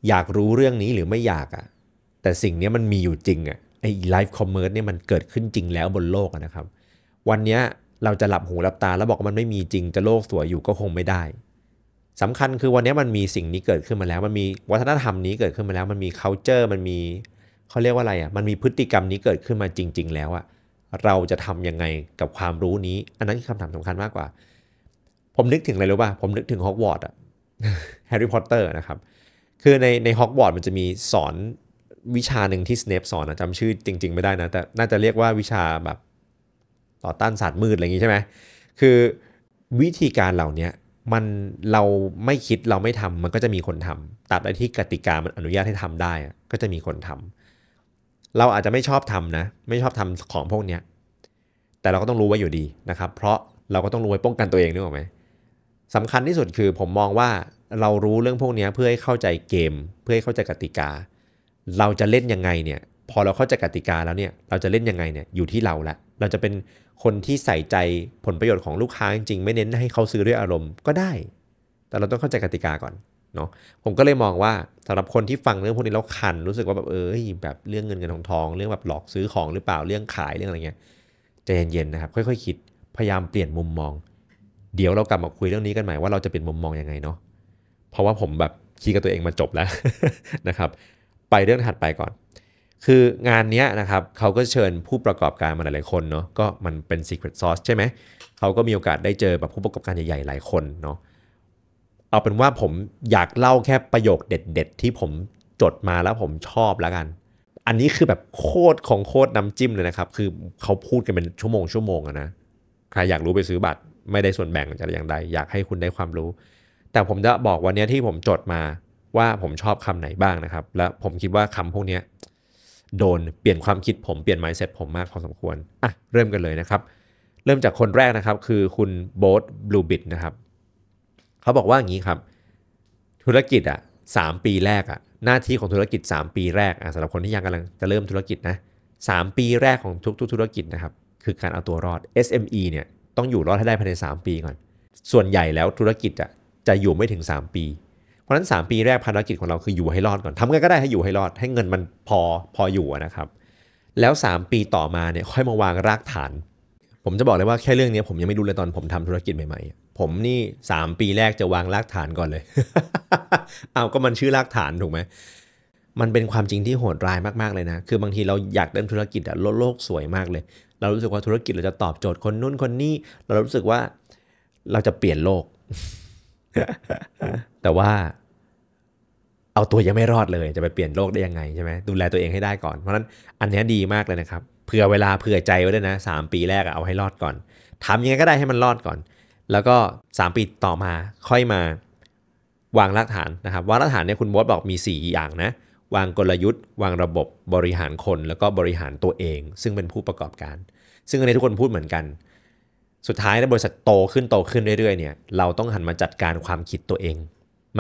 Speaker 1: อยากรู้เรื่องนี้หรือไม่อยากอะ่ะ แต่สิ่งนี้มันมีอยู่จริงอะ่ะ ไอ้ไลฟ์คอมเมอร์สเนี่ยมันเกิดขึ้นจริงแล้วบนโลกนะครับ วันนี้เราจะหลับหูหลับตาแล้วบอกว่ามันไม่มีจริงจะโลกสวยอยู่ก็คงไม่ได้สำคัญคือวันนี้มันมีสิ่งนี้เกิดขึ้นมาแล้ว มันมีวัฒนธรรมนี้เกิดขึ้นมาแล้ว มันมี culture มันมีเขาเรียกว่าอะไรอ่ะมันมีพฤติกรรมนี้เกิดขึ้นมาจริงๆแล้วอ่ะเราจะทํำยังไงกับความรู้นี้ อันนั้นคือคำถามสำคัญมากกว่า ผมนึกถึงอะไรรู้ป่ะ ผมนึกถึงฮอกวอตส์อ่ะแฮร์รี่พอตเตอร์นะครับคือในในฮอกวอตส์มันจะมีสอนวิชาหนึ่งที่สเนปสอนนะจำชื่อจริง ๆไม่ได้นะแต่ น่าจะเรียกว่าวิชาแบบต่อต้านศาสตร์มืดอะไรอย่างนี้ใช่ไหมคือวิธีการเหล่านี้มันเราไม่คิดเราไม่ทำมันก็จะมีคนทำตราบใดที่กติกามันอนุญาตให้ทำได้ ก็จะมีคนทำ เราอาจจะไม่ชอบทำนะไม่ชอบทำของพวกเนี้ยแต่เราก็ต้องรู้ไว้อยู่ดีนะครับเพราะเราก็ต้องรู้ไว้ป้องกันตัวเองนึกออกไหมสำคัญที่สุดคือผมมองว่าเรารู้เรื่องพวกนี้เพื่อให้เข้าใจเกม เพื่อให้เข้าใจกติกา เราจะเล่นยังไงเนี่ยพอเราเข้าใจกติกาแล้วเนี่ยเราจะเล่นยังไงเนี่ยอยู่ที่เราละ เราจะเป็นคนที่ใส่ใจผลประโยชน์ของลูกค้าจริงๆ ไม่เน้นให้เขาซื้อด้วยอารมณ์ก็ได้ แต่เราต้องเข้าใจกติกาก่อนเนาะ ผมก็เลยมองว่าสำหรับคนที่ฟังเรื่องพวกนี้แล้วคัน รู้สึกว่าแบบเออแบบเรื่องเงินเงินทองทอง เรื่องแบบหลอกซื้อของหรือเปล่าเรื่องขายเรื่องอะไรเงี้ยใจเย็นๆนะครับ ค่อยๆ คิดพยายามเปลี่ยนมุมมอง เดี๋ยวเรากลับมาคุยเรื่องนี้กันใหม่ว่าเราจะเปลี่ยนมุมมองยังไงเนาะเพราะว่าผมแบบคิดกับตัวเองมาจบแล้วนะครับ ไปเรื่องถัดไปก่อนคืองานนี้นะครับเขาก็เชิญผู้ประกอบการ มาหลายคนเนาะก็มันเป็น Secret Sauce ใช่ไหมเขาก็มีโอกาสได้เจอแบบผู้ประกอบการใหญ่ๆหลายคนเนาะเอาเป็นว่าผมอยากเล่าแค่ประโยคเด็ดๆ ที่ผมจดมาแล้วผมชอบแล้วกัน อันนี้คือแบบโคตรของโคตรน้ำจิ้มเลยนะครับ คือเขาพูดกันเป็นชั่วโมงชั่วโมงอะนะใครอยากรู้ไปซื้อบัตรไม่ได้ส่วนแบ่งจะอย่างใดอยากให้คุณได้ความรู้ แต่ผมจะบอกวันนี้ที่ผมจดมาว่าผมชอบคำไหนบ้างนะครับ และผมคิดว่าคำพวกนี้โดน เปลี่ยนความคิดผมเปลี่ยน mindset ผมมากพอสมควรอ่ะเริ่มกันเลยนะครับ เริ่มจากคนแรกนะครับคือคุณโบ๊ทบลูบิดนะครับเขาบอกว่าอย่างนี้ครับ ธุรกิจอ่ะสามปีแรกอ่ะหน้าที่ของธุรกิจ 3 ปีแรกอ่ะสำหรับคนที่ยังกำลังจะเริ่มธุรกิจนะสปีแรกของทุกๆ ธุรกิจนะครับคือการเอาตัวรอด SME เนี่ยต้องอยู่รอดให้ได้ภายใน 3 ปีก่อน ส่วนใหญ่แล้วธุรกิจอ่ะจะอยู่ไม่ถึง 3 ปีเพราะฉะนั้น3ปีแรกภารกิจของเราคืออยู่ให้รอดก่อนทำไงก็ได้ให้อยู่ให้รอดให้เงินมันพอพออยู่นะครับ แล้ว 3 ปีต่อมาเนี่ยค่อยมาวางรากฐาน ผมจะบอกเลยว่าแค่เรื่องนี้ผมยังไม่รู้เลยตอนผมทำธุรกิจใหม่ๆผมนี่ 3 ปีแรกจะวางรากฐานก่อนเลย เอาก็มันชื่อรากฐานถูกไหม มันเป็นความจริงที่โหดร้ายมาก ๆ เลยนะ คือบางทีเราอยากเริ่มธุรกิจอะโลกสวยมากเลย เรารู้สึกว่าธุรกิจเราจะตอบโจทย์คนนู้นคนนี้ เรารู้สึกว่าเราจะเปลี่ยนโลกแต่ว่าเอาตัวยังไม่รอดเลยจะไปเปลี่ยนโลกได้ยังไงใช่ไหมดูแลตัวเองให้ได้ก่อนเพราะนั้น อันนี้ดีมากเลยนะครับ เผื่อเวลาเผื่อใจไว้ด้วยนะสปีแรกเอาให้รอดก่อนทำยังไงก็ได้ให้มันรอดก่อน แล้วก็3ปีต่อมาค่อยมาวางรากฐานนะครับวางรากฐานเนี่ยคุณบอสบอกมี4 อย่างนะ วางกลยุทธ์ วางระบบบริหารคนแล้วก็บริหารตัวเอง ซึ่งเป็นผู้ประกอบการ ซึ่งอันนี้ทุกคนพูดเหมือนกันสุดท้ายถ้าบริษัทโตขึ้นโตขึ้นเรื่อยๆเนี่ยเราต้องหันมาจัดการความคิดตัวเอง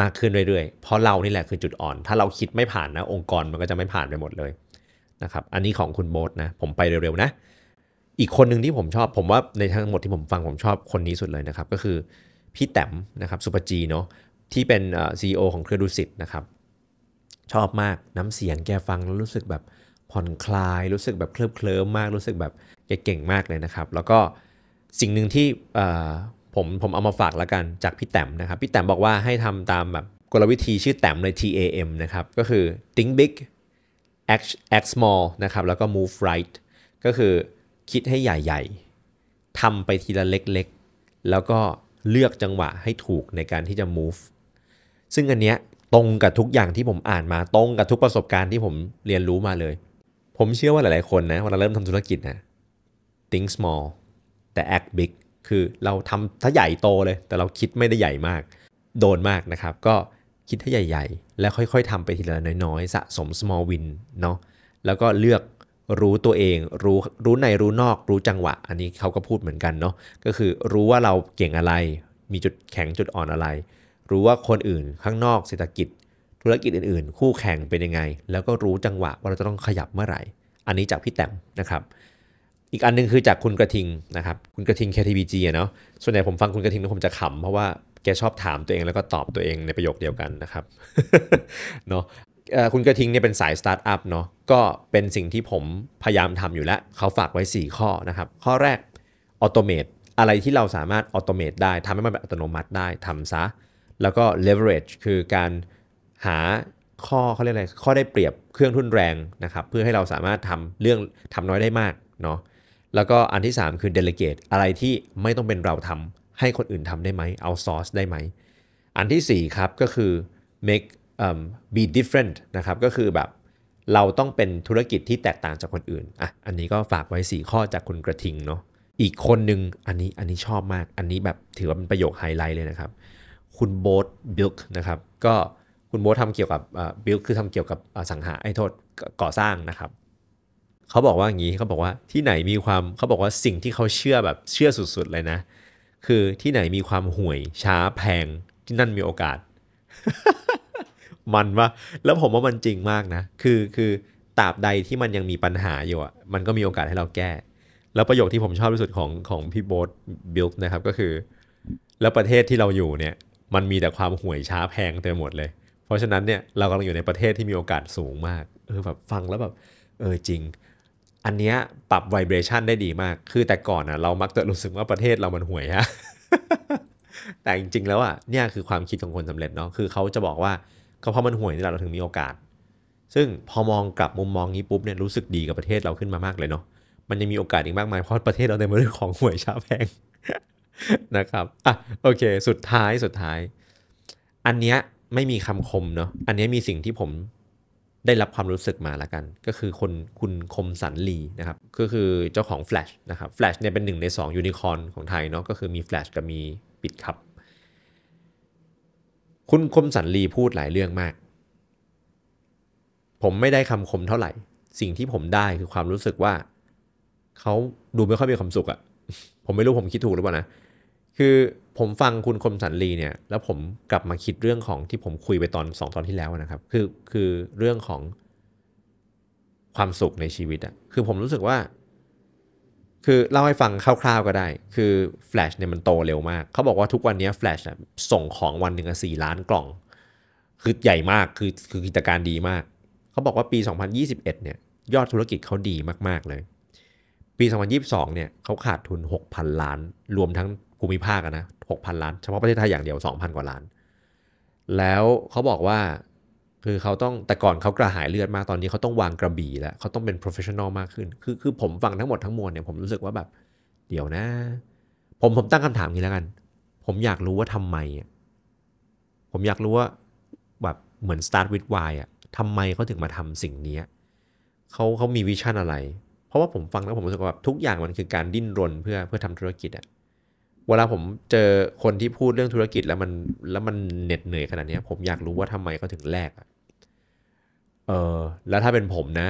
Speaker 1: มากขึ้นเรื่อยๆ เพราะเรานี่แหละคือจุดอ่อน ถ้าเราคิดไม่ผ่านนะองค์กรมันก็จะไม่ผ่านไปหมดเลยนะครับอันนี้ของคุณโบสนะผมไปเร็ว ๆ นะ อีกคนหนึ่งที่ผมชอบ ผมว่าในทั้งหมดที่ผมฟังผมชอบคนนี้สุดเลยนะครับ ก็คือพี่แต้มนะครับสุปจีเนาะที่เป็นซีอีโอของเครือดุสิตนะครับชอบมากน้ำเสียงแกฟังแล้วรู้สึกแบบผ่อนคลายรู้สึกแบบเคลิบเคลิ้มมากรู้สึกแบบแกเก่งมากเลยนะครับ แล้วก็สิ่งหนึ่งที่ผมผมเอามาฝากแล้วกันจากพี่แต้มนะครับพี่แต้มบอกว่าให้ทำตามแบบกลวิธีชื่อแต้มเลย TAM นะครับ ก็คือ think big act act small นะครับแล้วก็ move right ก็คือคิดให้ใหญ่ๆทำไปทีละเล็กๆ แล้วก็เลือกจังหวะให้ถูกในการที่จะ move ซึ่งอันเนี้ยตรงกับทุกอย่างที่ผมอ่านมา ตรงกับทุกประสบการณ์ที่ผมเรียนรู้มาเลย ผมเชื่อว่าหลายๆคนนะเวลาเริ่มทำธุรกิจนะ think small แต่ act big คือเราทำถ้าใหญ่โตเลย แต่เราคิดไม่ได้ใหญ่มาก โดนมากนะครับ ก็คิดให้ใหญ่ ๆ แล้วค่อย ๆทำไปทีละน้อย ๆ สะสม small win เนาะแล้วก็เลือกรู้ตัวเองรู้รู้ในรู้นอกรู้จังหวะ อันนี้เขาก็พูดเหมือนกันเนาะก็คือรู้ว่าเราเก่งอะไร มีจุดแข็งจุดอ่อนอะไร รู้ว่าคนอื่นข้างนอกเศรษฐกิจ ธุรกิจอื่นๆ คู่แข่งเป็นยังไง แล้วก็รู้จังหวะว่าเราจะต้องขยับเมื่อไหร่ อันนี้จากพี่แต้มนะครับอีกอันนึงคือจากคุณกระทิงนะครับ คุณกระทิง KTBG เนาะส่วนใหญ่ผมฟังคุณกระทิงแล้วผมจะขำเพราะว่าแกชอบถามตัวเองแล้วก็ตอบตัวเองในประโยคเดียวกันนะครับเนาะคุณกระทิงเนี่ยเป็นสายสตาร์ทอัพเนาะก็เป็นสิ่งที่ผมพยายามทำอยู่แล้ว เขาฝากไว้ 4 ข้อนะครับ ข้อแรกออโตเมตอะไรที่เราสามารถออโตเมตได้ทำให้มันแบบอัตโนมัติได้ทำซะ แล้วก็ leverage คือการหาข้อเขาเรียกอะไรข้อได้เปรียบเครื่องทุนแรงนะครับ เพื่อให้เราสามารถทำเรื่องทำน้อยได้มากเนาะแล้วก็อันที่ 3 คือ delegate อะไรที่ไม่ต้องเป็นเราทำให้คนอื่นทำได้ไหมเอาซอ r c สได้ไหมอันที่4ครับก็คือ make um, be different นะครับ ก็คือแบบ เราต้องเป็นธุรกิจที่แตกต่างจากคนอื่นอ่ะอันนี้ก็ฝากไว้ 4 ข้อจากคุณกระทิงเนาะอีกคนหนึ่งอันนี้อันนี้ชอบมาก อันนี้แบบถือว่าเป็นประโยคไฮไลท์เลยนะครับ คุณโบ๊ทบิลค์นะครับก็คุณโบ๊ททำเกี่ยวกับบิลค์คือทำเกี่ยวกับสังหาไอ้โทษก่อสร้างนะครับเขาบอกว่าอย่างนี้เขาบอกว่าที่ไหนมีความเขาบอกว่าสิ่งที่เขาเชื่อแบบเชื่อสุดๆเลยนะ คือที่ไหนมีความห่วยช้าแพง ที่นั่นมีโอกาส มันวะแล้วผมว่ามันจริงมากนะ คือคือตราบใดที่มันยังมีปัญหาอยู่อ่ะ มันก็มีโอกาสให้เราแก้ แล้วประโยคที่ผมชอบที่สุดของของพี่โบ๊ทบิลนะครับก็คือ แล้วประเทศที่เราอยู่เนี่ย มันมีแต่ความห่วยช้าแพงเต็มหมดเลย เพราะฉะนั้นเนี่ยเรากำลังอยู่ในประเทศที่มีโอกาสสูงมากเออแบบฟังแล้วแบบเออจริงอันนี้ปรับไวเบรชันได้ดีมาก คือแต่ก่อนอ่ะเรามักจะรู้สึกว่าประเทศเรามันห่วยฮะ แต่จริงๆ แล้วอ่ะเนี่ยคือความคิดของคนสำเร็จเนาะ คือเขาจะบอกว่าก็เพราะมันห่วยนี่แหละเราถึงมีโอกาส ซึ่งพอมองกลับมุมมองนี้ปุ๊บเนี่ยรู้สึกดีกับประเทศเราขึ้นมามากเลยเนาะ มันยังมีโอกาสอีกมากมาย เพราะประเทศเราเต็มไปด้วยของห่วยชาแพงนะครับอ่ะโอเค สุดท้ายสุดท้าย อันเนี้ยไม่มีคำคมเนาะ อันนี้มีสิ่งที่ผมได้รับความรู้สึกมาละกันก็คือคนคุณคมสันลีนะครับก็คือเจ้าของ Flash นะครับ Flash เนี่ยเป็นหนึ่งใน 2ยูนิคอนของไทยเนาะก็คือมี Flash กับมีปิดครับคุณคมสันลีพูดหลายเรื่องมาก ผมไม่ได้คำคมเท่าไหร่ สิ่งที่ผมได้คือความรู้สึกว่าเขาดูไม่ค่อยมีความสุขอะผมไม่รู้ผมคิดถูกหรือเปล่านะคือผมฟังคุณคมสันลีเนี่ย แล้วผมกลับมาคิดเรื่องของที่ผมคุยไปตอนสองตอนที่แล้วนะครับ คือคือเรื่องของความสุขในชีวิตอะคือผมรู้สึกว่า คือเล่าให้ฟังคร่าว ๆก็ได้ คือแฟลชเนี่ยมันโตเร็วมากเขาบอกว่าทุกวันนี้แฟลชส่งของวันหนึ่งสี่ล้านกล่อง คือใหญ่มากคือคือกิจการดีมากเขาบอกว่าปี 2021เนี่ยยอดธุรกิจเขาดีมากๆเลย ปี 2022เนี่ยเขาขาดทุน6,000 ล้าน รวมทั้งภูมิภาคนะหกพันล้าน เฉพาะประเทศไทยอย่างเดียว 2,000 กว่าล้าน แล้วเขาบอกว่าคือเขาต้องแต่ก่อนเขากระหายเลือดมากตอนนี้เขาต้องวางกระบี่แล้วเขาต้องเป็น professional มากขึ้น คือคือผมฟังทั้งหมดทั้งมวลเนี่ยผมรู้สึกว่าแบบ เดี๋ยวนะ ผมผมตั้งคำถามนี้แล้วกัน ผมอยากรู้ว่าทำไม ผมอยากรู้ว่าแบบเหมือน start with why อะทำไมเขาถึงมาทำสิ่งนี้เขาเขามีวิชั่นอะไร เพราะว่าผมฟังแล้วผมรู้สึกว่าแบบทุกอย่างมันคือการดิ้นรน เพื่อเพื่อทำธุรกิจอะเวลาผมเจอคนที่พูดเรื่องธุรกิจแล้วมันแล้วมันเหน็ดเหนื่อยขนาดนี้ผมอยากรู้ว่าทำไมเขาถึงแลกอะเออแล้วถ้าเป็นผมนะ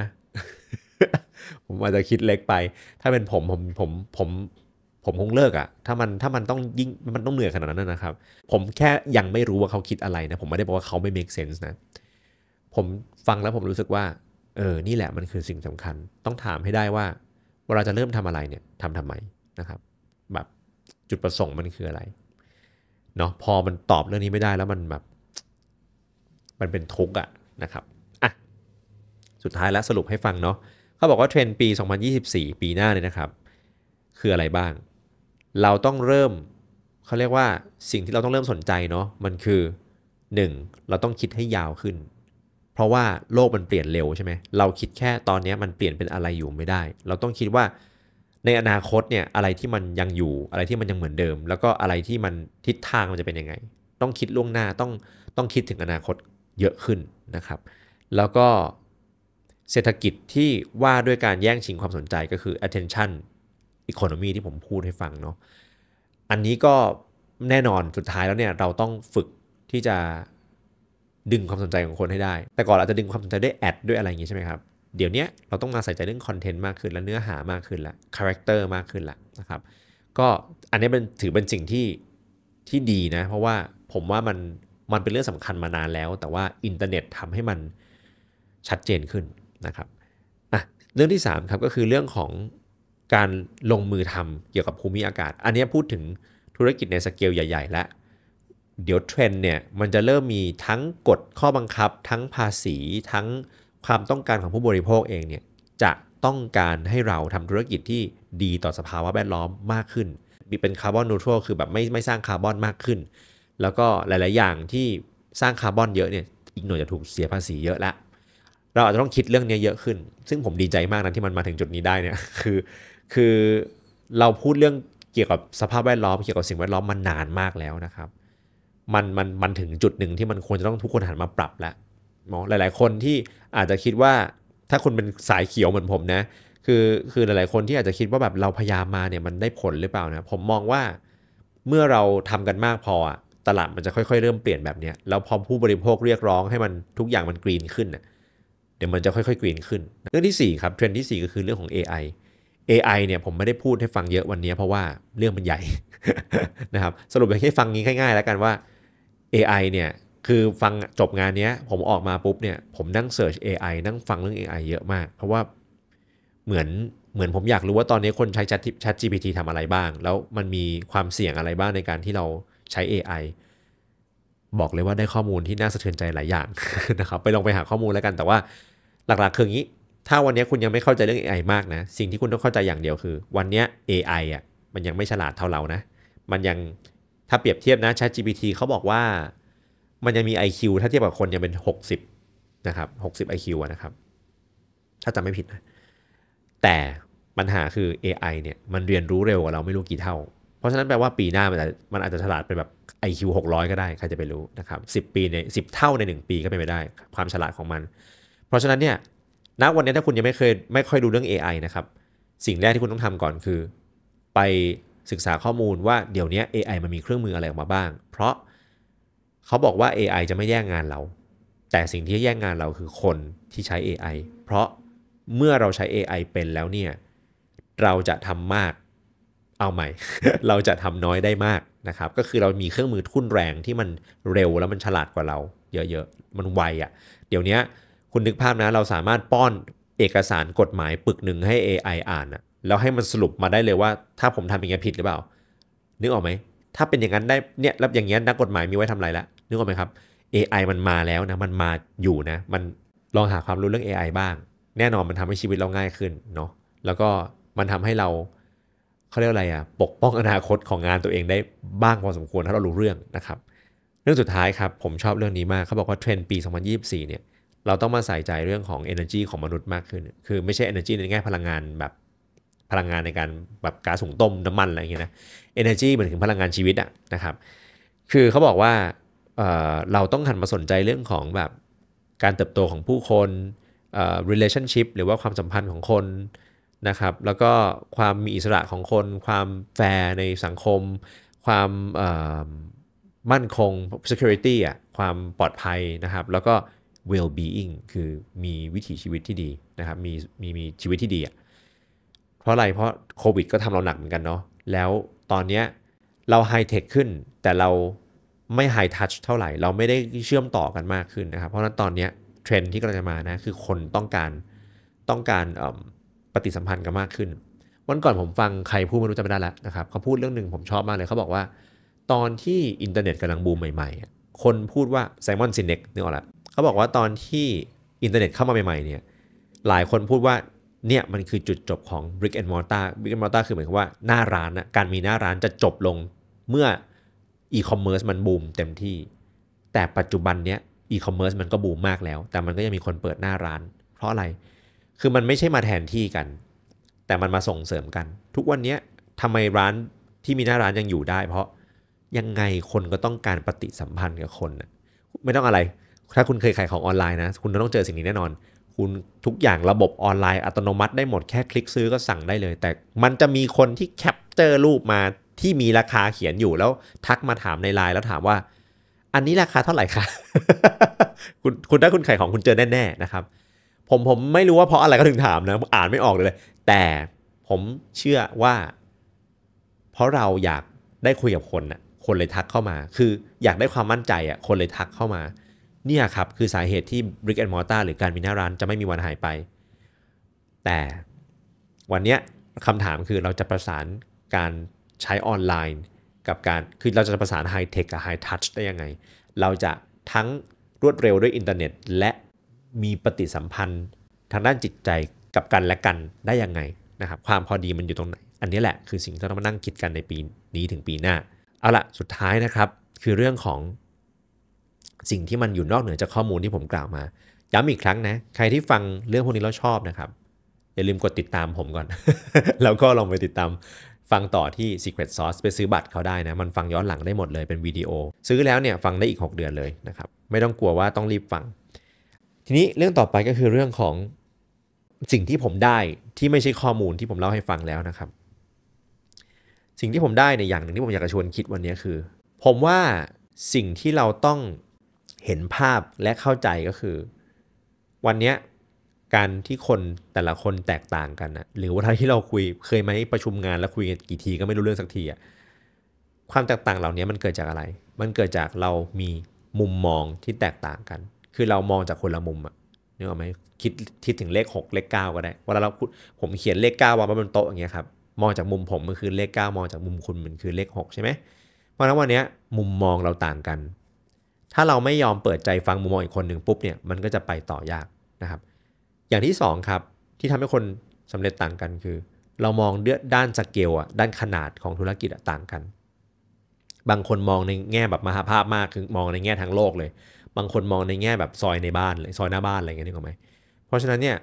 Speaker 1: ผมอาจจะคิดเล็กไป ถ้าเป็นผมผมผมผมผมคงเลิกอะถ้ามันถ้ามันต้องยิ่งมันต้องเหนื่อยขนาดนั้นนะครับ ผมแค่ยังไม่รู้ว่าเขาคิดอะไรนะผมไม่ได้บอกว่าเขาไม่ make sense นะผมฟังแล้วผมรู้สึกว่าเออนี่แหละมันคือสิ่งสำคัญต้องถามให้ได้ว่า เวลาจะเริ่มทำอะไรเนี่ยทำทำไมนะครับ แบบจุดประสงค์มันคืออะไรเนาะพอมันตอบเรื่องนี้ไม่ได้แล้วมันแบบ มันเป็นทุกข์อะนะครับอ่ะสุดท้ายแล้วสรุปให้ฟังเนาะเขาบอกว่าเทรนด์ปี 2024 ปีหน้าเนี่ยนะครับ คืออะไรบ้าง เราต้องเริ่มเขาเรียกว่าสิ่งที่เราต้องเริ่มสนใจเนาะมันคือ 1. เราต้องคิดให้ยาวขึ้น เพราะว่าโลกมันเปลี่ยนเร็วใช่ไหมเราคิดแค่ตอนนี้มันเปลี่ยนเป็นอะไรอยู่ไม่ได้ เราต้องคิดว่าในอนาคตเนี่ยอะไรที่มันยังอยู่อะไรที่มันยังเหมือนเดิม แล้วก็อะไรที่มันทิศทางมันจะเป็นยังไง ต้องคิดล่วงหน้าต้องต้องคิดถึงอนาคตเยอะขึ้นนะครับ แล้วก็เศรษฐกิจที่ว่าด้วยการแย่งชิงความสนใจก็คือ attention economy ที่ผมพูดให้ฟังเนาะอันนี้ก็แน่นอนสุดท้ายแล้วเนี่ยเราต้องฝึกที่จะดึงความสนใจของคนให้ได้ แต่ก่อนเราจะดึงความสนใจด้วยแอดด้วยอะไรอย่างงี้ใช่ไหมครับเดี๋ยวนี้เราต้องมาใส่ใจเรื่องคอนเทนต์มากขึ้นและเนื้อหามากขึ้นละคาแรคเตอร์มากขึ้นละนะครับก็อันนี้มันถือเป็นสิ่งที่ที่ดีนะ เพราะว่าผมว่ามันมันเป็นเรื่องสำคัญมานานแล้ว แต่ว่าอินเทอร์เน็ตทำให้มันชัดเจนขึ้นนะครับอ่ะเรื่องที่3ครับก็คือเรื่องของการลงมือทำเกี่ยวกับภูมิอากาศ อันนี้พูดถึงธุรกิจในสเกลใหญ่ๆ แล้วเดี๋ยวเทรนเนี่ยมันจะเริ่มมีทั้งกฎข้อบังคับ ทั้งภาษีทั้งความต้องการของผู้บริโภคเองเนี่ย จะต้องการให้เราทำธุรกิจที่ดีต่อสภาวะแวดล้อมมากขึ้น มีเป็นคาร์บอนนูทรัลคือแบบไม่ไม่สร้างคาร์บอนมากขึ้น แล้วก็หลายๆ อย่างที่สร้างคาร์บอนเยอะเนี่ยอีกหน่อยจะถูกเสียภาษีเยอะละ เราอาจจะต้องคิดเรื่องนี้เยอะขึ้น ซึ่งผมดีใจมากนะ ที่มันมาถึงจุดนี้ได้เนี่ยคือคือเราพูดเรื่องเกี่ยวกับสภาพแวดล้อมเกี่ยวกับสิ่งแวดล้อมมันนานมากแล้วนะครับ มันมันมันถึงจุดหนึ่งที่มันควรจะต้องทุกคนหันมาปรับแล้วาหลาย ๆคนที่อาจจะคิดว่าถ้าคุณเป็นสายเขียวเหมือนผมนะคือคือหลายๆคนที่อาจจะคิดว่าแบบเราพยายามมาเนี่ยมันได้ผลหรือเปล่านะผมมองว่าเมื่อเราทำกันมากพอตลาดมันจะค่อย ๆ เริ่มเปลี่ยนแบบนี้แล้วพอผู้บริโภคเรียกร้องให้มันทุกอย่างมันกรีนขึ้นเดี๋ยวมันจะค่อย ๆกรีนขึ้น เรื่องที่ 4 ครับเทรนด์ที่ 4 ก็คือเรื่องของ AI AI เนี่ยผมไม่ได้พูดให้ฟังเยอะวันนี้ เพราะว่าเรื่องมันใหญ่นะครับสรุปให้ฟังงี้ง่าย ๆ แล้วกันว่า AI เนี่ยคือฟังจบงานนี้ผมออกมาปุ๊บเนี่ยผมนั่งเสิร์ช AI นั่งฟังเรื่อง AI เยอะมาก เพราะว่าเหมือนเหมือนผมอยากรู้ว่าตอนนี้คนใช้ Chat GPT ทำอะไรบ้าง แล้วมันมีความเสี่ยงอะไรบ้างในการที่เราใช้ AI บอกเลยว่าได้ข้อมูลที่น่าสะเทือนใจหลายอย่างนะครับไปลองไปหาข้อมูลแล้วกัน แต่ว่าหลักๆคืออย่างนี้ ถ้าวันนี้คุณยังไม่เข้าใจเรื่อง AI มากนะ สิ่งที่คุณต้องเข้าใจอย่างเดียวคือ วันนี้ AI อ่ะมันยังไม่ฉลาดเท่าเรานะมันยังถ้าเปรียบเทียบนะ ChatGPT เขาบอกว่ามันยังมี IQ ถ้าเทียบกับคนยังเป็น 60นะครับ60 IQ นะครับ ถ้าจำไม่ผิดนะแต่ปัญหาคือ AI เนี่ย มันเรียนรู้เร็วกว่าเราไม่รู้กี่เท่า เพราะฉะนั้นแปลว่าปีหน้ามันอาจมันอาจจะฉลาดเป็นแบบ IQ 600 ก็ได้ ใครจะไปรู้นะครับ10 ปีใน 10 เท่าใน 1 ปีก็เป็นไปได้ ความฉลาดของมัน เพราะฉะนั้นเนี่ยณวันนี้ถ้าคุณยังไม่เคยไม่ค่อยดูเรื่อง AI นะครับสิ่งแรกที่คุณต้องทำก่อนคือ ไปศึกษาข้อมูลว่าเดี๋ยวนี้ AI มันมีเครื่องมืออะไรออกมาบ้าง เพราะเขาบอกว่า AI จะไม่แย่งงานเรา แต่สิ่งที่แย่งงานเราคือคนที่ใช้ AI เพราะเมื่อเราใช้ AI เป็นแล้วเนี่ย เราจะทำมาก เอาใหม่ เราจะทำน้อยได้มากนะครับ ก็คือเรามีเครื่องมือทุ่นแรงที่มันเร็วแล้วมันฉลาดกว่าเรา เยอะๆ มันไวอะ่ะ เดี๋ยวนี้คุณนึกภาพนะ เราสามารถป้อนเอกสารกฎหมาย ปึกหนึ่งให้ AI อ่านอะแล้วให้มันสรุปมาได้เลยว่า ถ้าผมทำอย่างนี้ผิดหรือเปล่า นึกออกไหม ถ้าเป็นอย่างนั้นได้เนี่ยรับอย่างนี้นักกฎหมายมีไว้ทำอะไรละนึกออกไหมครับ AI มันมาแล้วนะ มันมาอยู่นะ มันลองหาความรู้เรื่อง AI บ้าง แน่นอนมันทำให้ชีวิตเราง่ายขึ้นเนาะ แล้วก็มันทำให้เรา เขาเรียกอะไรอะปกป้องอนาคตของงานตัวเองได้บ้างพอสมควรถ้าเรารู้เรื่องนะครับ เรื่องสุดท้ายครับ ผมชอบเรื่องนี้มาก เขาบอกว่าเทรนด์ปี 2024เนี่ย เราต้องมาใส่ใจเรื่องของ energy ของมนุษย์มากขึ้น คือไม่ใช่ energy ในแง่พลังงานแบบพลังงานในการแบบก๊าซสูงต้มน้ำมันอะไรอย่างเงี้ยนะเอ e r จีเหมือนถึงพลังงานชีวิตอะนะครับ คือเขาบอกว่าเราต้องหันมาสนใจเรื่องของแบบการเติบโตของผู้คน relationship หรือว่าความสัมพันธ์ของคนนะครับแล้วก็ความมีอิสระของคน ความแฟร์ในสังคม ความมั่นคง security อ่ะความปลอดภัยนะครับแล้วก็ well being คือมีวิถีชีวิตที่ดีนะครับมีมีมีชีวิตที่ดีอ่ะเพราะอะไร เพราะโควิด ก็ทำเราหนักเหมือนกันเนาะแล้วตอนเนี้ยเราไฮเทคขึ้น แต่เราไม่ไฮทัชเท่าไหร่ เราไม่ได้เชื่อมต่อกันมากขึ้นนะครับเพราะฉะนั้นตอนนี้เทรนที่กำลังจะมานะคือคนต้องการต้องการปฏิสัมพันธ์กันมากขึ้น วันก่อนผมฟังใครพูดไม่รู้จำไม่ได้แล้วนะครับเขาพูดเรื่องหนึ่งผมชอบมากเลย เขาบอกว่า ตอนที่อินเทอร์เน็ตกำลังบูมใหม่ ๆ คนพูดว่าไซมอนซินเน็กนึกออกละเขาบอกว่าตอนที่อินเทอร์เน็ตเข้ามาใหม่ๆเนี่ยหลายคนพูดว่าเนี่ยมันคือจุดจบของ brick and mortar brick and mortar คือเหมือนว่าหน้าร้านนะการมีหน้าร้านจะจบลงเมื่ออีคอมเมิร์ซมันบูมเต็มที่ แต่ปัจจุบันเนี้ยอีคอมเมิร์ซมันก็บูมมากแล้ว แต่มันก็ยังมีคนเปิดหน้าร้าน เพราะอะไรคือมันไม่ใช่มาแทนที่กัน แต่มันมาส่งเสริมกัน ทุกวันนี้ทำไมร้านที่มีหน้าร้านยังอยู่ได้ เพราะยังไงคนก็ต้องการปฏิสัมพันธ์กับคนนไม่ต้องอะไรถ้าคุณเคยขายของ ออนไลน์นะ คุณต้องเจอสิ่งนี้แน่นอน คุณทุกอย่างระบบออนไลน์อัตโนมัติ ได้หมดแค่คลิกซื้อก็สั่งได้เลย แต่มันจะมีคนที่แคปเจอร์รูปมาที่มีราคาเขียนอยู่แล้วทักมาถามในไลน์แล้วถามว่า อันนี้ราคาเท่าไหร่คะคุณคุณถ้าคุณไข่ของคุณเจอแน่ๆนะครับ ผมผมไม่รู้ว่าเพราะอะไรก็ถึงถามนะอ่านไม่ออกเลย แต่ผมเชื่อว่า เพราะเราอยากได้คุยกับคนน่ะคนเลยทักเข้ามา คืออยากได้ความมั่นใจอ่ะคนเลยทักเข้ามา เนี่ยครับคือสาเหตุที่ Brick and Mortar หรือการมีหน้าร้านจะไม่มีวันหายไป แต่วันเนี้ยคำถามคือเราจะประสานการใช้ออนไลน์กับการ คือเราจะประสานไฮเทคกับไฮทัชได้ยังไง เราจะทั้งรวดเร็วด้วยอินเทอร์เน็ต และมีปฏิสัมพันธ์ทางด้านจิตใจกับกันและกันได้ยังไงนะครับความพอดีมันอยู่ตรงไหน อันนี้แหละคือสิ่งที่ต้องมานั่งคิดกันในปีนี้ถึงปีหน้า เอาละสุดท้ายนะครับคือเรื่องของสิ่งที่มันอยู่นอกเหนือจากข้อมูลที่ผมกล่าวมาย้ำอีกครั้งนะใครที่ฟังเรื่องพวกนี้แล้วชอบนะครับอย่าลืมกดติดตามผมก่อน แล้วก็ลองไปติดตามฟังต่อที่ Secret Sauce ไปซื้อบัตรเขาได้นะ มันฟังย้อนหลังได้หมดเลยเป็นวิดีโอ ซื้อแล้วเนี่ยฟังได้อีก 6 เดือนเลยนะครับ ไม่ต้องกลัวว่าต้องรีบฟัง ทีนี้เรื่องต่อไปก็คือเรื่องของสิ่งที่ผมได้ที่ไม่ใช่ข้อมูลที่ผมเล่าให้ฟังแล้วนะครับ สิ่งที่ผมได้ในอย่างหนึ่งที่ผมอยากจะชวนคิดวันนี้คือ ผมว่าสิ่งที่เราต้องเห็นภาพและเข้าใจก็คือวันนี้การที่คนแต่ละคนแตกต่างกันนะหรือว่าที่เราคุย เคยไหมประชุมงานแล้วคุยกันกี่ทีก็ไม่รู้เรื่องสักทีอะความแตกต่างเหล่านี้มันเกิดจากอะไร มันเกิดจากเรามีมุมมองที่แตกต่างกัน คือเรามองจากคนละมุมอะนึกออกไหมคิดคิดถึงเลข 6 เลข9ก็ได้เวลาเราผมเขียนเลข9วางไว้บนโต๊ะอย่างเงี้ยครับ มองจากมุมผมมันคือเลข9มองจากมุมคุณมันคือเลข 6ใช่ไหม เพราะฉะนั้นวันนี้มุมมองเราต่างกัน ถ้าเราไม่ยอมเปิดใจฟังมุมมองอีกคนหนึ่งปุ๊บเนี่ย มันก็จะไปต่อยากนะครับอย่างที่2ครับ ที่ทำให้คนสำเร็จต่างกันคือ เรามองด้านสเกลอะด้านขนาดของธุรกิจต่างกัน บางคนมองในแง่แบบมหาภาพมากคือมองในแง่ทางโลกเลย บางคนมองในแง่แบบซอยในบ้านเลยซอยหน้าบ้านอะไรเงี้ยนึกออกไหมเพราะฉะนั้นเนี่ย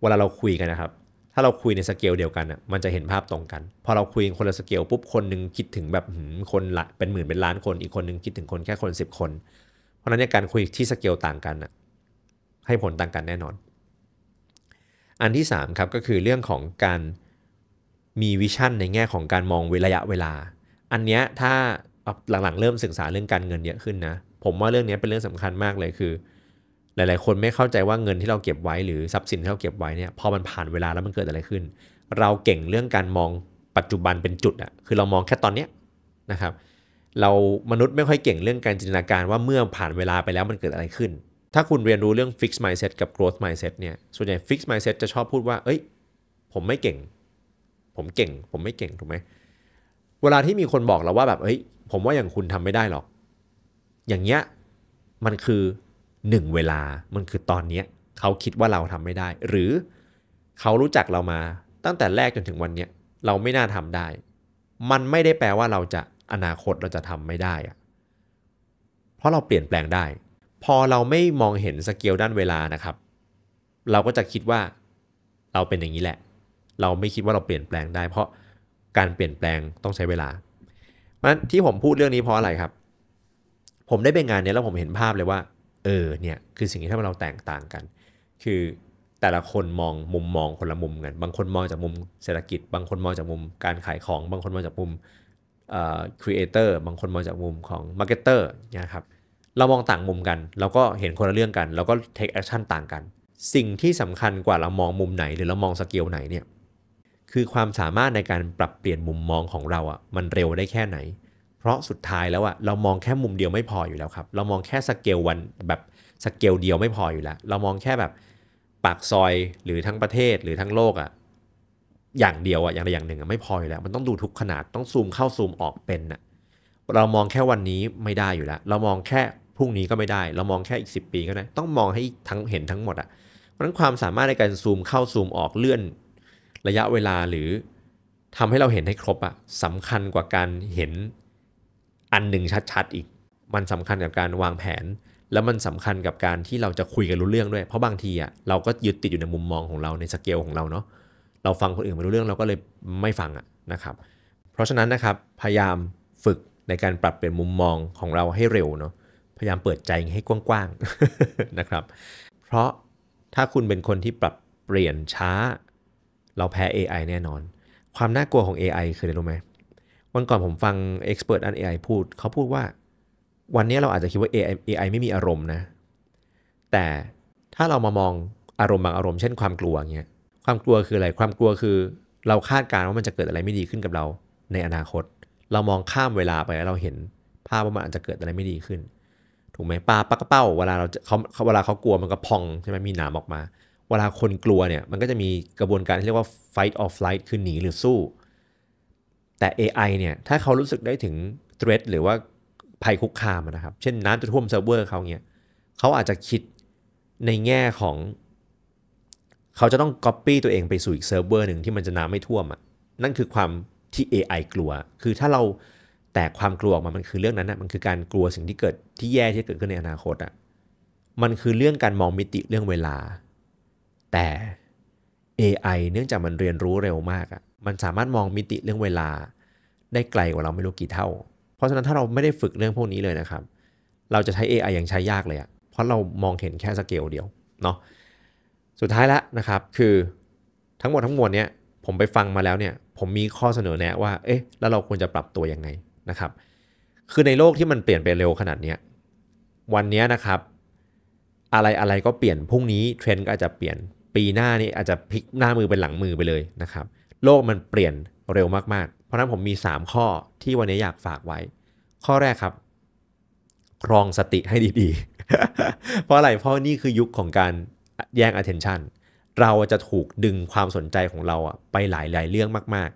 Speaker 1: เวลาเราคุยกันนะครับ ถ้าเราคุยในสเกลเดียวกันอะมันจะเห็นภาพตรงกันพอเราคุยคนละสเกลปุ๊บคนนึงคิดถึงแบบคนละเป็นหมื่นเป็นล้านคนอีกคนนึงคิดถึงคนแค่คน10 คน เพราะนั้นเนี่ยการคุยที่สเกลต่างกันอะให้ผลต่างกันแน่นอนอันที่3ครับก็คือเรื่องของการมีวิชั่นในแง่ของการมองระยะเวลา อันเนี้ยถ้าหลังๆเริ่มศึกษาเรื่องการเงินเยอะขึ้นนะผมว่าเรื่องนี้เป็นเรื่องสำคัญมากเลยคือ หลายๆคนไม่เข้าใจว่าเงินที่เราเก็บไว้หรือทรัพย์สินที่เราเก็บไว้เนี่ยพอมันผ่านเวลาแล้วมันเกิดอะไรขึ้น เราเก่งเรื่องการมองปัจจุบันเป็นจุดอะคือเรามองแค่ตอนเนี้ยนะครับ เรามนุษย์ไม่ค่อยเก่งเรื่องการจินตนาการว่าเมื่อผ่านเวลาไปแล้วมันเกิดอะไรขึ้นถ้าคุณเรียนรู้เรื่อง fix mindset กับ growth mindset เนี่ย ส่วนใหญ่ fix mindset จะชอบพูดว่า เอ้ย ผมไม่เก่ง ผมเก่ง ผมไม่เก่ง ถูกไหมเวลาที่มีคนบอกเราว่าแบบเฮ้ย ผมว่าอย่างคุณทำไม่ได้หรอก อย่างเงี้ย มันคือหนึ่งเวลา มันคือตอนเนี้ย เขาคิดว่าเราทำไม่ได้ หรือเขารู้จักเรามาตั้งแต่แรกจนถึงวันเนี้ย เราไม่น่าทำได้ มันไม่ได้แปลว่าเราจะอนาคตเราจะทำไม่ได้อะเพราะเราเปลี่ยนแปลงได้พอเราไม่มองเห็นสเกลด้านเวลานะครับ เราก็จะคิดว่าเราเป็นอย่างนี้แหละ เราไม่คิดว่าเราเปลี่ยนแปลงได้ เพราะการเปลี่ยนแปลงต้องใช้เวลาเพราะฉะนั้นที่ผมพูดเรื่องนี้เพราะอะไรครับ ผมได้ไปงานนี้แล้วผมเห็นภาพเลยว่าเออเนี่ย คือสิ่งที่ทำให้เราแตกต่างกัน คือแต่ละคนมองมุมมองคนละมุม กันบางคนมองจากมุมเศรษฐกิจบางคนมองจากมุมการขายของ บางคนมองจากมุมครีเอเตอร์บางคนมองจากมุมของมาร์เก็ตเตอร์นะครับเรามองต่างมุมกันเราก็เห็นคนละเรื่องกัน แล้วก็เทคแอคชั่นต่างกัน สิ่งที่สำคัญกว่าเรามองมุมไหน หรือเรามองสเกลไหนเนี่ยคือความสามารถในการปรับเปลี่ยนมุมมองของเราอะ่ะมันเร็วได้แค่ไหน เพราะสุดท้ายแล้วอะ่ะเรามองแค่มุมเดียวไม่พออยู่แล้วครับเรามองแค่สเกลวันแบบสเกลเดียวไม่พออยู่แล้ว เรามองแค่แบบปากซอยหรือทั้งประเทศหรือทั้งโลกอะ่ะอย่างเดียวอะ่ะอย่างใดอย่างหนึ่งอะ่ะไม่พออยู่แล้ว มันต้องดูทุกขนาดต้องซูมเข้าซูมออกเป็นอะ่ะเรามองแค่วันนี้ไม่ได้อยู่แล้วเรามองแค่พรุ่งนี้ก็ไม่ได้เรามองแค่อีก 10 ปีก็ได้ ต้องมองให้ทั้งเห็นทั้งหมดอะ่ะเพราะฉะนั้นความสามารถในการซูมเข้าซูมออกเลื่อน ระยะเวลาหรือทำให้เราเห็นให้ครบอะ่ะสำคัญกว่าการเห็นอันหนึ่งชัดๆ อีก มันสำคัญกับการวางแผน แล้วมันสำคัญกับการที่เราจะคุยกันรู้เรื่องด้วย เพราะบางทีอะ่ะเราก็ยึดติดอยู่ในมุมมองของเราในสเกลของเราเนาะ เราฟังคนอื่นไม่รู้เรื่องเราก็เลยไม่ฟังอะ่ะนะครับ เพราะฉะนั้นนะครับพยายามฝึกในการปรับเปลี่ยนมุมมองของเราให้เร็วเนาะพยายามเปิดใจให้กว้างๆ นะครับ เพราะถ้าคุณเป็นคนที่ปรับเปลี่ยนช้า เราแพ้ AI แน่นอน ความน่ากลัวของ AI คืออะไรรู้ไหมวันก่อนผมฟัง Expert อัน AI พูดเขาพูดว่า วันนี้เราอาจจะคิดว่า AI, AI ไม่มีอารมณ์นะ แต่ถ้าเรามามองอารมณ์บางอารมณ์ เช่นความกลัวเงี้ยความกลัวคืออะไร ความกลัวคือ เราคาดการณ์ว่ามันจะเกิดอะไรไม่ดีขึ้นกับเรา ในอนาคต เรามองข้ามเวลาไปแล้วเราเห็นภาพว่ามันอาจจะเกิดอะไรไม่ดีขึ้นถูกไหมปลาปลากระเป้าเวลาเราเขาเวลาเขากลัวมันก็พองใช่ไหมมีหนามออกมา เวลาคนกลัวเนี่ยมันก็จะมีกระบวนการที่เรียกว่า fight or flight คือหนีหรือสู้ แต่ AI เนี่ย ถ้าเขารู้สึกได้ถึง threat หรือว่าภัยคุกคามนะครับ เช่นน้ำจะท่วมเซิร์ฟเวอร์เขาเนี่ยเขาอาจจะคิดในแง่ของ เขาจะต้อง Copy ตัวเองไปสู่อีกเซิร์ฟเวอร์หนึ่งที่มันจะน้ำไม่ท่วมอ่ะนั่นคือความที่ AI กลัวคือถ้าเราแต่ความกลัวออกมามันคือเรื่องนั้นนะมันคือการกลัวสิ่งที่เกิดที่แย่ที่เกิดขึ้นในอนาคตอะมันคือเรื่องการมองมิติเรื่องเวลา แต่ AI เนื่องจากมันเรียนรู้เร็วมากอะมันสามารถมองมิติเรื่องเวลา ได้ไกลกว่าเราไม่รู้กี่เท่า เพราะฉะนั้นถ้าเราไม่ได้ฝึกเรื่องพวกนี้เลยนะครับ เราจะใช้ AI อย่างใช้ยากเลยอะเพราะเรามองเห็นแค่สเกลเดียว เนาะสุดท้ายละนะครับ คือทั้งหมดทั้งมวลเนี้ยผมไปฟังมาแล้วเนี่ยผมมีข้อเสนอแนะว่า เอ๊ะ แล้วเราควรจะปรับตัวยังไงนะครับคือในโลกที่มันเปลี่ยนไปเร็วขนาดนี้ วันนี้นะครับ อะไรอะไรก็เปลี่ยนพรุ่งนี้เทรนด์ก็อาจจะเปลี่ยนปีหน้านี่อาจจะพลิกหน้ามือเป็นหลังมือไปเลยนะครับ โลกมันเปลี่ยนเร็วมากๆเพราะนั้นผมมี 3 ข้อที่วันนี้อยากฝากไว้ ข้อแรกครับ ครองสติให้ดีๆ เพราะอะไรเพราะนี่คือยุคของการแย่ง attention เราจะถูกดึงความสนใจของเราไปหลายๆ เรื่องมาก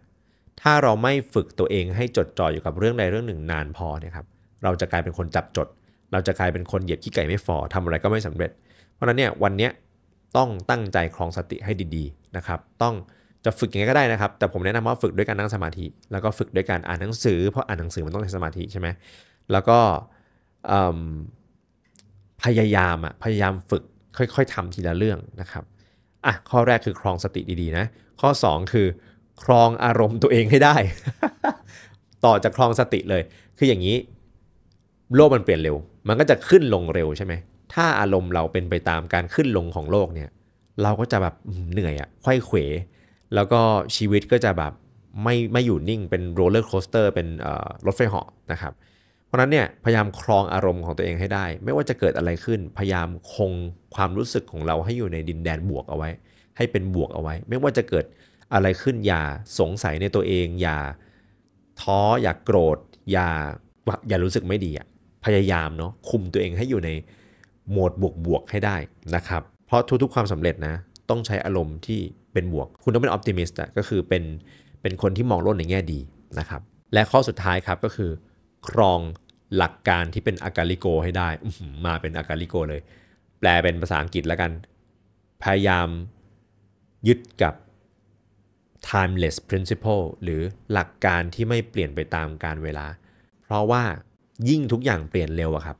Speaker 1: ถ้าเราไม่ฝึกตัวเองให้จดจ่ออยู่กับเรื่องใดเรื่องหนึ่ง นานพอเนี่ยครับ เราจะกลายเป็นคนจับจด เราจะกลายเป็นคนเหยียบขี้ไก่ไม่ฟอทำอะไรก็ไม่สำเร็จเพราะนั้นเนี่ยวันนี้ต้องตั้งใจ ครองสติให้ดีๆนะครับต้องจะฝึกยังไงก็ได้นะครับ แต่ผมแนะนำว่าฝึกด้วยการนั่งสมาธิแล้วก็ฝึกด้วยการอ่านหนังสือเพราะอ่านหนังสือมันต้องใช้สมาธิใช่ไหมแล้วก็พยายามอ่ะพยายามฝึกค่อย ๆ ทำทีละเรื่องนะครับอ่ะข้อแรกคือครองสติดีๆนะข้อ 2 คือครองอารมณ์ตัวเองให้ได้ ต่อจากครองสติเลยคืออย่างนี้ โลกมันเปลี่ยนเร็ว มันก็จะขึ้นลงเร็วใช่ไหมถ้าอารมณ์เราเป็นไปตามการขึ้นลงของโลกเนี่ยเราก็จะแบบเหนื่อยอะคขยเขว แล้วก็ชีวิตก็จะแบบไม่ไม่อยู่นิ่งเป็นโรลเลอร์โคสเตอร์ เป็นรถไฟเหาะนะครับ เพราะนั้นเนี่ยพยายามครองอารมณ์ของตัวเองให้ได้ ไม่ว่าจะเกิดอะไรขึ้น พยายามคงความรู้สึกของเราให้อยู่ในดินแดนบวกเอาไว้ ให้เป็นบวกเอาไว้ ไม่ว่าจะเกิดอะไรขึ้นอย่าสงสัยในตัวเอง อย่าท้ออย่ากโกรธ อย่าอย่ารู้สึกไม่ดีอะพยายามเนาะคุมตัวเองให้อยู่ในโหมดบวกบวกให้ได้นะครับ เพราะทุกๆความสำเร็จนะ ต้องใช้อารมณ์ที่เป็นบวก คุณต้องเป็นออพติมิสต์ก็คือเป็นเป็นคนที่มองโลกในแง่ดีนะครับ และข้อสุดท้ายครับก็คือ ครองหลักการที่เป็นอากาลิโกให้ได้มาเป็นอากาลิโกเลย แปลเป็นภาษาอังกฤษแล้วกัน พยายามยึดกับ timeless principle หรือหลักการที่ไม่เปลี่ยนไปตามการเวลา เพราะว่ายิ่งทุกอย่างเปลี่ยนเร็วครับ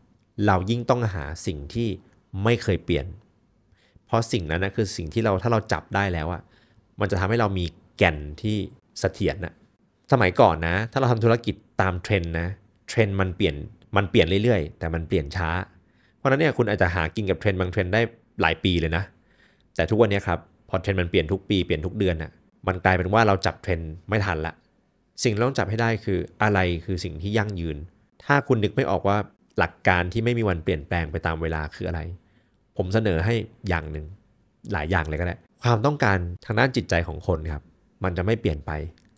Speaker 1: เรายิ่งต้องหาสิ่งที่ไม่เคยเปลี่ยน เพราะสิ่งนั้นนะคือสิ่งที่เราถ้าเราจับได้แล้วอะมันจะทำให้เรามีแก่นที่เสถียรนะสมัยก่อนนะ ถ้าเราทำธุรกิจตามเทรนนะเทรนมันเปลี่ยนมันเปลี่ยนเรื่อยๆแต่มันเปลี่ยนช้า เพราะนั้นเนี่ยคุณอาจจะหากินกับเทรนบางเทรนได้หลายปีเลยนะ แต่ทุกวันนี้ครับพอเทรนมันเปลี่ยนทุกปีเปลี่ยนทุกเดือนนะมันกลายเป็นว่าเราจับเทรนด์ไม่ทันละสิ่งที่ต้องจับให้ได้คืออะไรคือสิ่งที่ยั่งยืน ถ้าคุณนึกไม่ออกว่าหลักการที่ไม่มีวันเปลี่ยนแปลงไปตามเวลาคืออะไร ผมเสนอให้อย่างหนึ่งหลายอย่างเลยก็ได้ ความต้องการทางด้านจิตใจของคนครับ มันจะไม่เปลี่ยนไป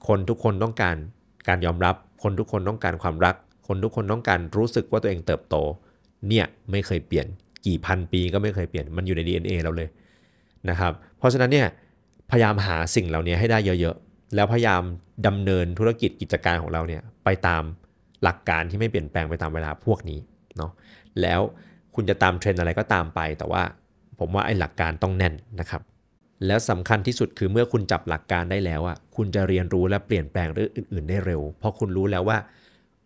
Speaker 1: คนทุกคนต้องการการยอมรับ คนทุกคนต้องการความรัก คนทุกคนต้องการรู้สึกว่าตัวเองเติบโตเนี่ยไม่เคยเปลี่ยนกี่พันปี ก็ไม่เคยเปลี่ยน มันอยู่ใน DNA เราเลยนะครับ เพราะฉะนั้นเนี่ยพยายามหาสิ่งเหล่านี้ให้ได้เยอะๆ แล้วพยายามดำเนินธุรกิจกิจการของเราเนี่ยไปตามหลักการที่ไม่เปลี่ยนแปลงไปตามเวลาพวกนี้เนาะ แล้วคุณจะตามเทรนอะไรก็ตามไป แต่ว่าผมว่าไอ้หลักการต้องแน่นนะครับ แล้วสำคัญที่สุดคือเมื่อคุณจับหลักการได้แล้วอ่ะ คุณจะเรียนรู้และเปลี่ยนแปลงเรื่องอื่น ๆได้เร็ว เพราะคุณรู้แล้วว่า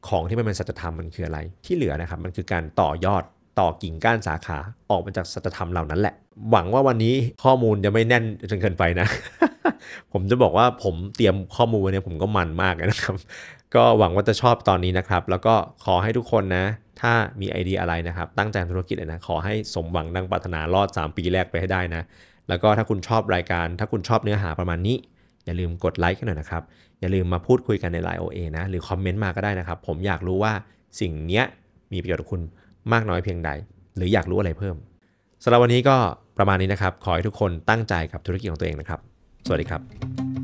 Speaker 1: ของที่มันเป็นสัจธรรมมันคืออะไร ที่เหลือนะครับมันคือการต่อยอดต่อกิ่งก้านสาขาออกมาจากสัจธรรมเหล่านั้นแหละ หวังว่าวันนี้ข้อมูลจะไม่แน่นจนเกินไปนะ ผมจะบอกว่าผมเตรียมข้อมูลวันนี้ผมก็มันมากนะครับ ก็หวังว่าจะชอบตอนนี้นะครับ แล้วก็ขอให้ทุกคนนะ ถ้ามีไอเดียอะไรนะครับตั้งใจธุรกิจนะ ขอให้สมหวังดังปรารถนารอด 3 ปีแรกไปให้ได้นะ แล้วก็ถ้าคุณชอบรายการ ถ้าคุณชอบเนื้อหาประมาณนี้ อย่าลืมกดไลค์กันหน่อยนะครับ อย่าลืมมาพูดคุยกันในไลน์ OA นะ หรือคอมเมนต์มาก็ได้นะครับ ผมอยากรู้ว่าสิ่งเนี้ยมีประโยชน์กับคุณมากน้อยเพียงใด หรืออยากรู้อะไรเพิ่มสำหรับวันนี้ก็ประมาณนี้นะครับ ขอให้ทุกคนตั้งใจกับธุรกิจของตัวเองนะครับ สวัสดีครับ